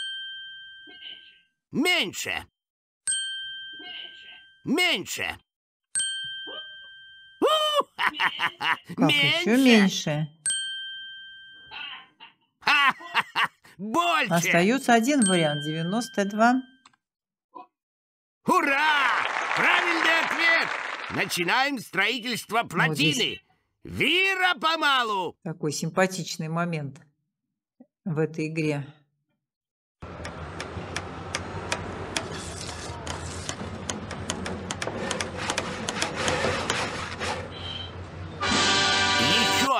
Меньше. Меньше. Меньше. Как меньше? еще меньше? Больше! Остается один вариант, 92. Ура! Правильный ответ! Начинаем строительство ну, плотины. Вот Вира помалу! Такой симпатичный момент в этой игре.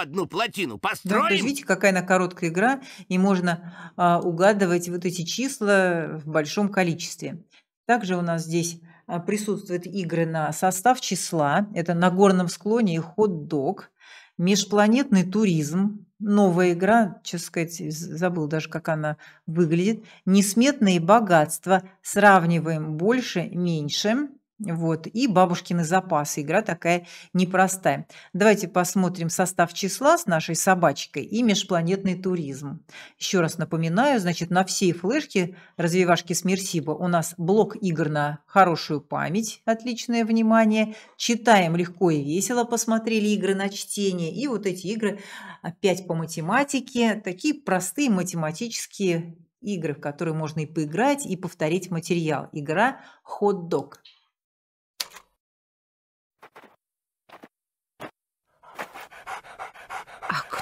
одну плотину построим. Да, видите, какая она короткая игра, и можно а, угадывать вот эти числа в большом количестве. Также у нас здесь а, присутствуют игры на состав числа. Это на горном склоне и хот-дог. Межпланетный туризм. Новая игра, честно сказать, забыл даже, как она выглядит. Несметные богатства. Сравниваем больше, меньше. Вот. И бабушкины запасы. Игра такая непростая. Давайте посмотрим состав числа с нашей собачкой и межпланетный туризм. Еще раз напоминаю, значит, на всей флешке развивашки Смирсиба у нас блок игр на хорошую память, отличное внимание. Читаем легко и весело, посмотрели игры на чтение. И вот эти игры опять по математике. Такие простые математические игры, в которые можно и поиграть, и повторить материал. Игра «Хот-дог».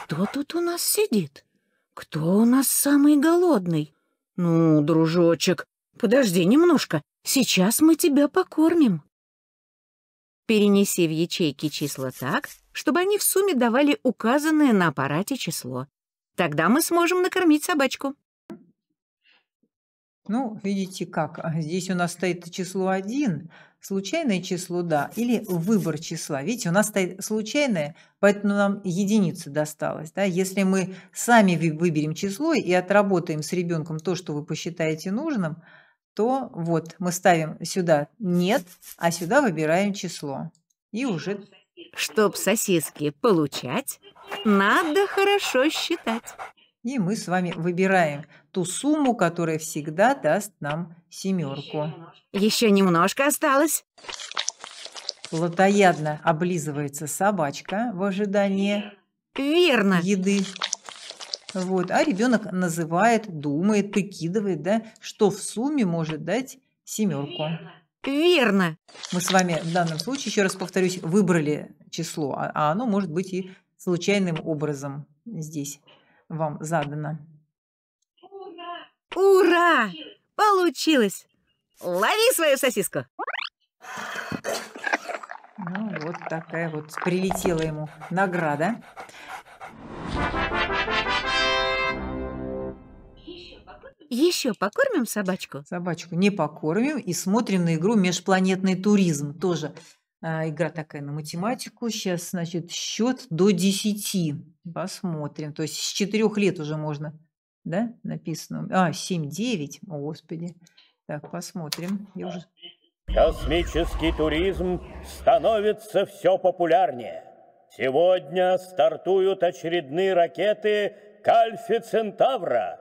Кто тут у нас сидит? Кто у нас самый голодный? Ну, дружочек, подожди немножко, сейчас мы тебя покормим. Перенеси в ячейки числа так, чтобы они в сумме давали указанное на аппарате число. Тогда мы сможем накормить собачку. Ну, видите как, а здесь у нас стоит число 1, случайное число, да, или выбор числа. Видите, у нас стоит случайное, поэтому нам единица досталась. Да? Если мы сами выберем число и отработаем с ребенком то, что вы посчитаете нужным, то вот мы ставим сюда «нет», а сюда выбираем число. И уже... Чтоб сосиски получать, надо хорошо считать. И мы с вами выбираем ту сумму, которая всегда даст нам семерку. Еще немножко осталось. Плотоядно облизывается собачка в ожидании Верно. еды. Вот. А ребенок называет, думает, прикидывает, да, что в сумме может дать семерку. Верно. Мы с вами в данном случае, еще раз повторюсь, выбрали число, а, а оно может быть и случайным образом здесь вам задано. Ура! Ура! Получилось! Лови свою сосиску! Ну, вот такая вот прилетела ему награда. Еще покормим собачку? Собачку не покормим и смотрим на игру «Межпланетный туризм». Тоже а, игра такая на математику. Сейчас, значит, счет до 10. Посмотрим. То есть с 4 лет уже можно да, написано. А, 7-9, о господи. Так, посмотрим. Я уже... Космический туризм становится все популярнее. Сегодня стартуют очередные ракеты к Центавра.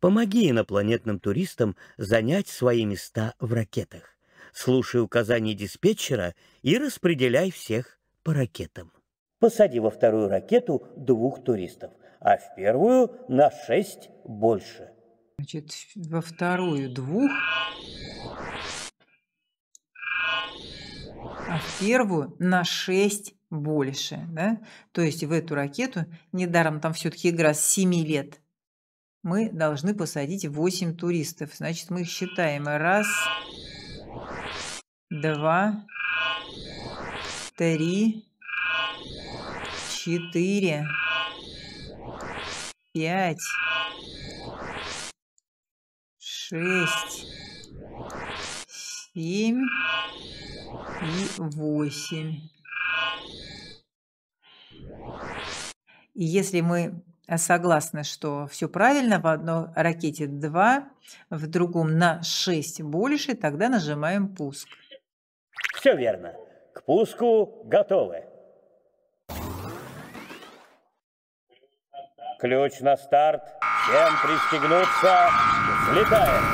Помоги инопланетным туристам занять свои места в ракетах. Слушай указания диспетчера и распределяй всех по ракетам. Посади во вторую ракету двух туристов а в первую на шесть больше. Значит, во вторую двух, а в первую на шесть больше. Да? То есть в эту ракету, недаром там все-таки игра с 7 лет, мы должны посадить 8 туристов. Значит, мы их считаем. Раз, два, три, четыре, пять, шесть, семь и восемь. И если мы э, согласны, что все правильно, в одной ракете 2, в другом на 6 больше, тогда нажимаем пуск. Все верно. К пуску готовы. Ключ на старт. Всем пристегнуться. Взлетаем.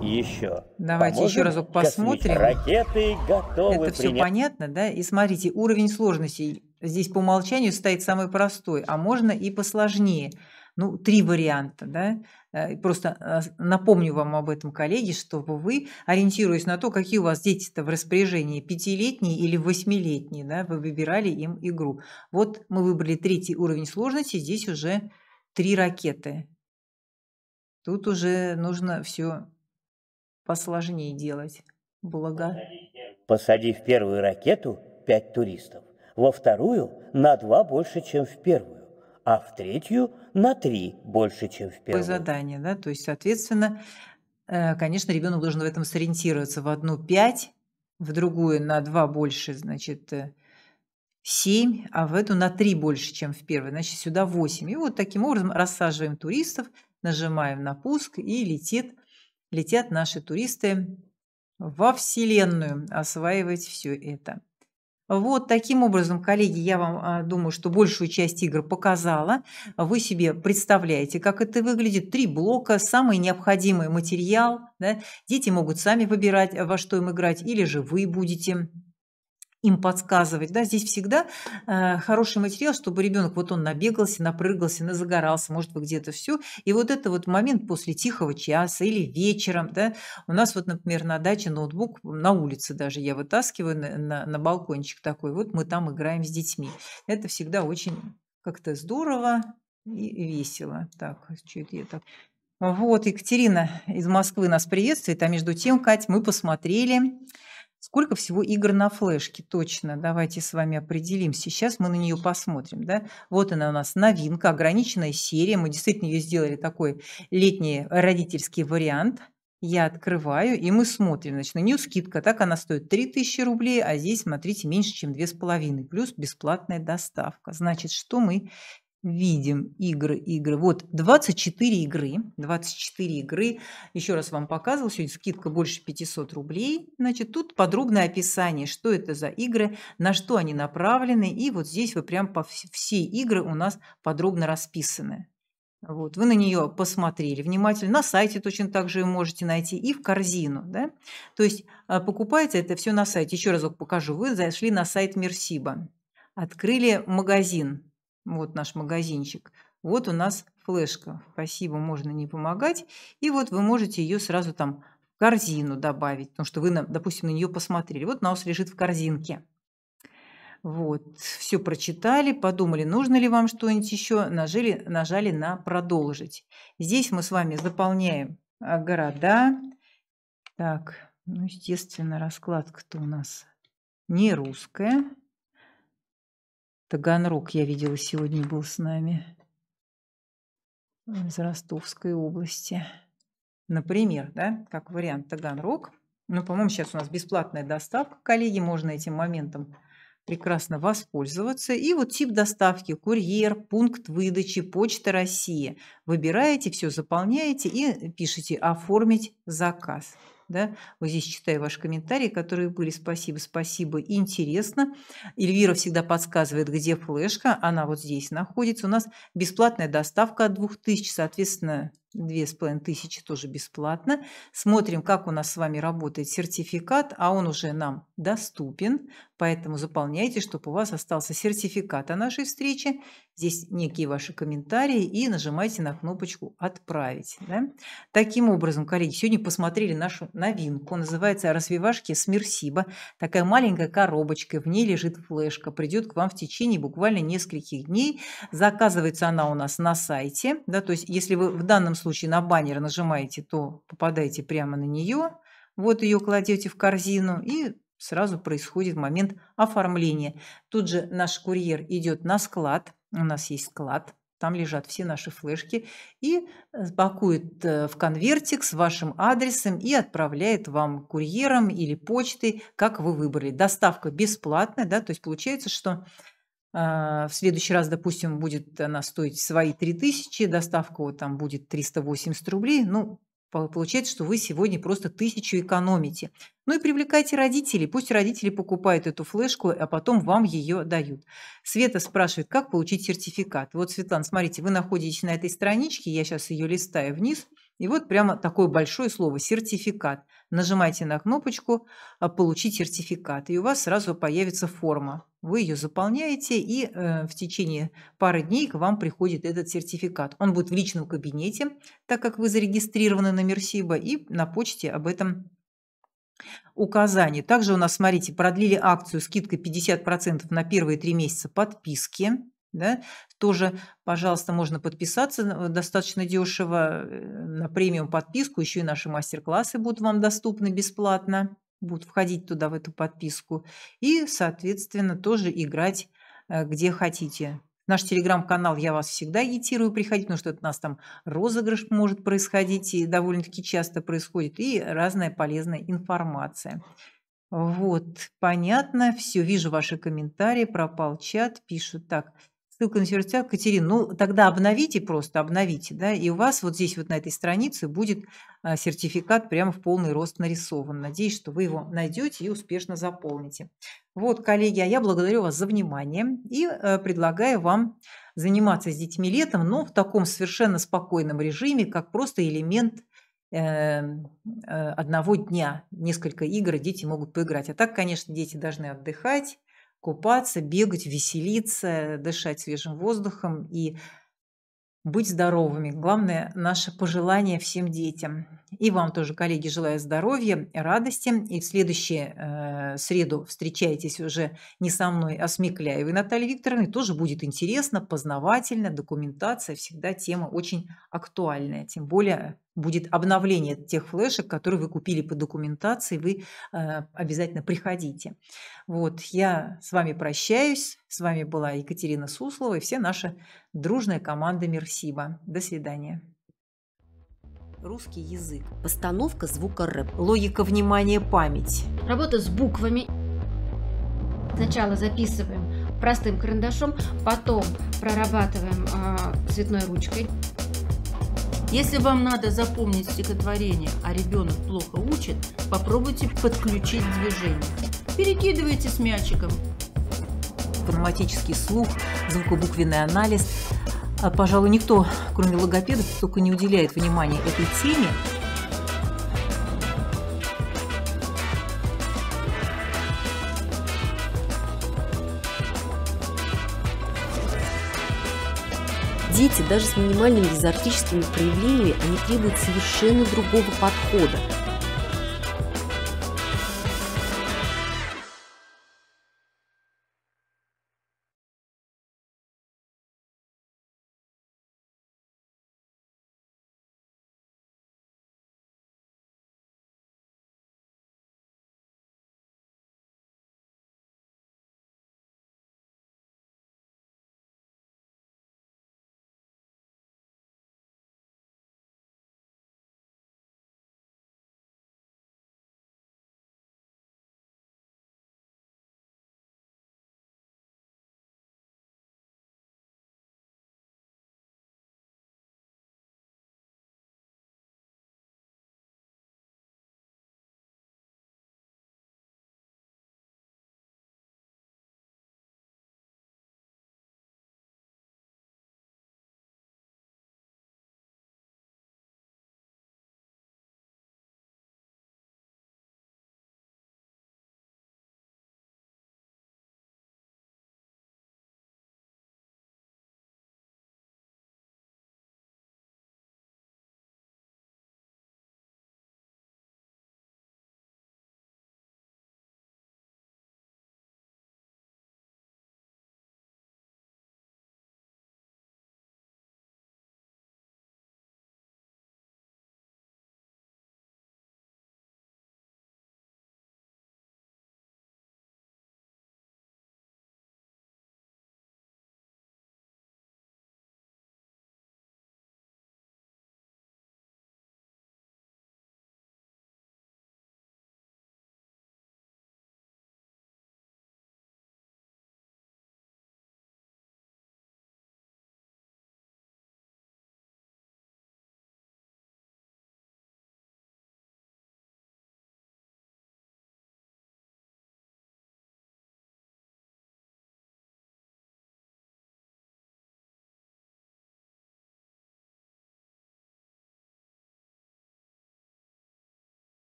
Еще. Давайте Поможем еще разок посмотрим. Ракеты готовы Это все принять. понятно, да? И смотрите, уровень сложности здесь по умолчанию стоит самый простой, а можно и посложнее – ну, три варианта, да, э, Просто а, напомню вам об этом, коллеги, чтобы вы, ориентируясь на то, какие у вас дети-то в распоряжении, пятилетние или восьмилетние, да, вы выбирали им игру. Вот мы выбрали третий уровень сложности, здесь уже три ракеты. Тут уже нужно все посложнее делать. Благо. Посади в первую ракету, пять туристов, во вторую на два больше, чем в первую а в третью на три больше, чем в первую. задание, да, то есть, соответственно, э, конечно, ребенок должен в этом сориентироваться. В одну пять, в другую на два больше, значит, э, семь, а в эту на три больше, чем в первую, значит, сюда восемь. И вот таким образом рассаживаем туристов, нажимаем на пуск и летит, летят наши туристы во Вселенную осваивать все это. Вот таким образом, коллеги, я вам а, думаю, что большую часть игр показала. Вы себе представляете, как это выглядит. Три блока, самый необходимый материал. Да? Дети могут сами выбирать, во что им играть, или же вы будете им подсказывать. Да, здесь всегда э, хороший материал, чтобы ребенок, вот он набегался, напрыгался, назагорался, может быть, где-то все. И вот это вот момент после тихого часа или вечером, да, у нас вот, например, на даче ноутбук на улице даже я вытаскиваю на, на, на балкончик такой, вот мы там играем с детьми. Это всегда очень как-то здорово и весело. Так, что это я так... Вот, Екатерина из Москвы нас приветствует, а между тем, Кать, мы посмотрели Сколько всего игр на флешке? Точно, давайте с вами определимся. Сейчас мы на нее посмотрим. Да? Вот она у нас новинка, ограниченная серия. Мы действительно ее сделали такой летний родительский вариант. Я открываю, и мы смотрим. Значит, на нее скидка. Так она стоит 3000 рублей, а здесь, смотрите, меньше, чем 2,5. Плюс бесплатная доставка. Значит, что мы видим игры, игры. Вот 24 игры, 24 игры. Еще раз вам показывал, сегодня скидка больше 500 рублей. Значит, тут подробное описание, что это за игры, на что они направлены. И вот здесь вы прям по все игры у нас подробно расписаны. Вот, вы на нее посмотрели внимательно. На сайте точно так же можете найти и в корзину. Да? То есть а, покупается это все на сайте. Еще разок покажу. Вы зашли на сайт Мерсиба, открыли магазин вот наш магазинчик, вот у нас флешка. Спасибо, можно не помогать. И вот вы можете ее сразу там в корзину добавить, потому что вы, допустим, на нее посмотрели. Вот она у лежит в корзинке. Вот, все прочитали, подумали, нужно ли вам что-нибудь еще, нажали, нажали на «Продолжить». Здесь мы с вами заполняем а, города. Так, ну, естественно, раскладка-то у нас не русская. Таганрог, я видела, сегодня был с нами. Из Ростовской области. Например, да, как вариант Таганрог. Ну, по-моему, сейчас у нас бесплатная доставка, коллеги, можно этим моментом прекрасно воспользоваться. И вот тип доставки, курьер, пункт выдачи, почта России. Выбираете, все заполняете и пишите «Оформить заказ». Да? Вот здесь читаю ваши комментарии, которые были. Спасибо, спасибо. Интересно. Эльвира всегда подсказывает, где флешка. Она вот здесь находится. У нас бесплатная доставка от 2000, соответственно, две с половиной тысячи тоже бесплатно. Смотрим, как у нас с вами работает сертификат, а он уже нам доступен, поэтому заполняйте, чтобы у вас остался сертификат о нашей встрече. Здесь некие ваши комментарии и нажимайте на кнопочку «Отправить». Да? Таким образом, коллеги, сегодня посмотрели нашу новинку. Называется «Развивашки с Такая маленькая коробочка, в ней лежит флешка. Придет к вам в течение буквально нескольких дней. Заказывается она у нас на сайте. Да? То есть, если вы в данном случае случае на баннер нажимаете, то попадаете прямо на нее. Вот ее кладете в корзину и сразу происходит момент оформления. Тут же наш курьер идет на склад. У нас есть склад. Там лежат все наши флешки и пакует э, в конвертик с вашим адресом и отправляет вам курьером или почтой, как вы выбрали. Доставка бесплатная, да, то есть получается, что а, в следующий раз, допустим, будет она стоить свои 3000, доставка вот там будет 380 рублей. Ну, получается, что вы сегодня просто тысячу экономите. Ну и привлекайте родителей. Пусть родители покупают эту флешку, а потом вам ее дают. Света спрашивает, как получить сертификат. Вот, Светлана, смотрите, вы находитесь на этой страничке, я сейчас ее листаю вниз. И вот прямо такое большое слово сертификат. Нажимаете на кнопочку а, получить сертификат, и у вас сразу появится форма. Вы ее заполняете, и э, в течение пары дней к вам приходит этот сертификат. Он будет в личном кабинете, так как вы зарегистрированы на Мерсиба, и на почте об этом указание. Также у нас, смотрите, продлили акцию скидкой 50% на первые три месяца подписки да, тоже, пожалуйста, можно подписаться э, достаточно дешево э, на премиум подписку. Еще и наши мастер-классы будут вам доступны бесплатно, будут входить туда в эту подписку. И, соответственно, тоже играть э, где хотите. Наш телеграм-канал я вас всегда агитирую приходить, потому что это у нас там розыгрыш может происходить и довольно-таки часто происходит, и разная полезная информация. Вот, понятно, все, вижу ваши комментарии, пропал чат, пишут так – Ссылка на сердца, Катерина. Ну, тогда обновите просто, обновите, да, и у вас вот здесь вот на этой странице будет а, сертификат прямо в полный рост нарисован. Надеюсь, что вы его найдете и успешно заполните. Вот, коллеги, а я благодарю вас за внимание и э, предлагаю вам заниматься с детьми летом, но в таком совершенно спокойном режиме, как просто элемент эм, э, одного дня несколько игр дети могут поиграть. А так, конечно, дети должны отдыхать, купаться, бегать, веселиться, дышать свежим воздухом и быть здоровыми. Главное, наше пожелание всем детям. И вам тоже, коллеги, желаю здоровья, радости. И в следующую э, среду встречайтесь уже не со мной, а с Микляевой Натальей Викторовной. Тоже будет интересно, познавательно, документация. Всегда тема очень актуальная. Тем более будет обновление тех флешек, которые вы купили по документации, вы э, обязательно приходите. Вот, я с вами прощаюсь. С вами была Екатерина Суслова и все наша дружная команда Мерсиба. До свидания. Русский язык. Постановка звука рэп. Логика внимания, память. Работа с буквами. Сначала записываем простым карандашом, потом прорабатываем э, цветной ручкой. Если вам надо запомнить стихотворение, а ребенок плохо учит, попробуйте подключить движение. Перекидывайте с мячиком. Травматический слух, звукобуквенный анализ. А, пожалуй, никто, кроме логопедов, только не уделяет внимания этой теме. дети даже с минимальными дизартическими проявлениями, они требуют совершенно другого подхода –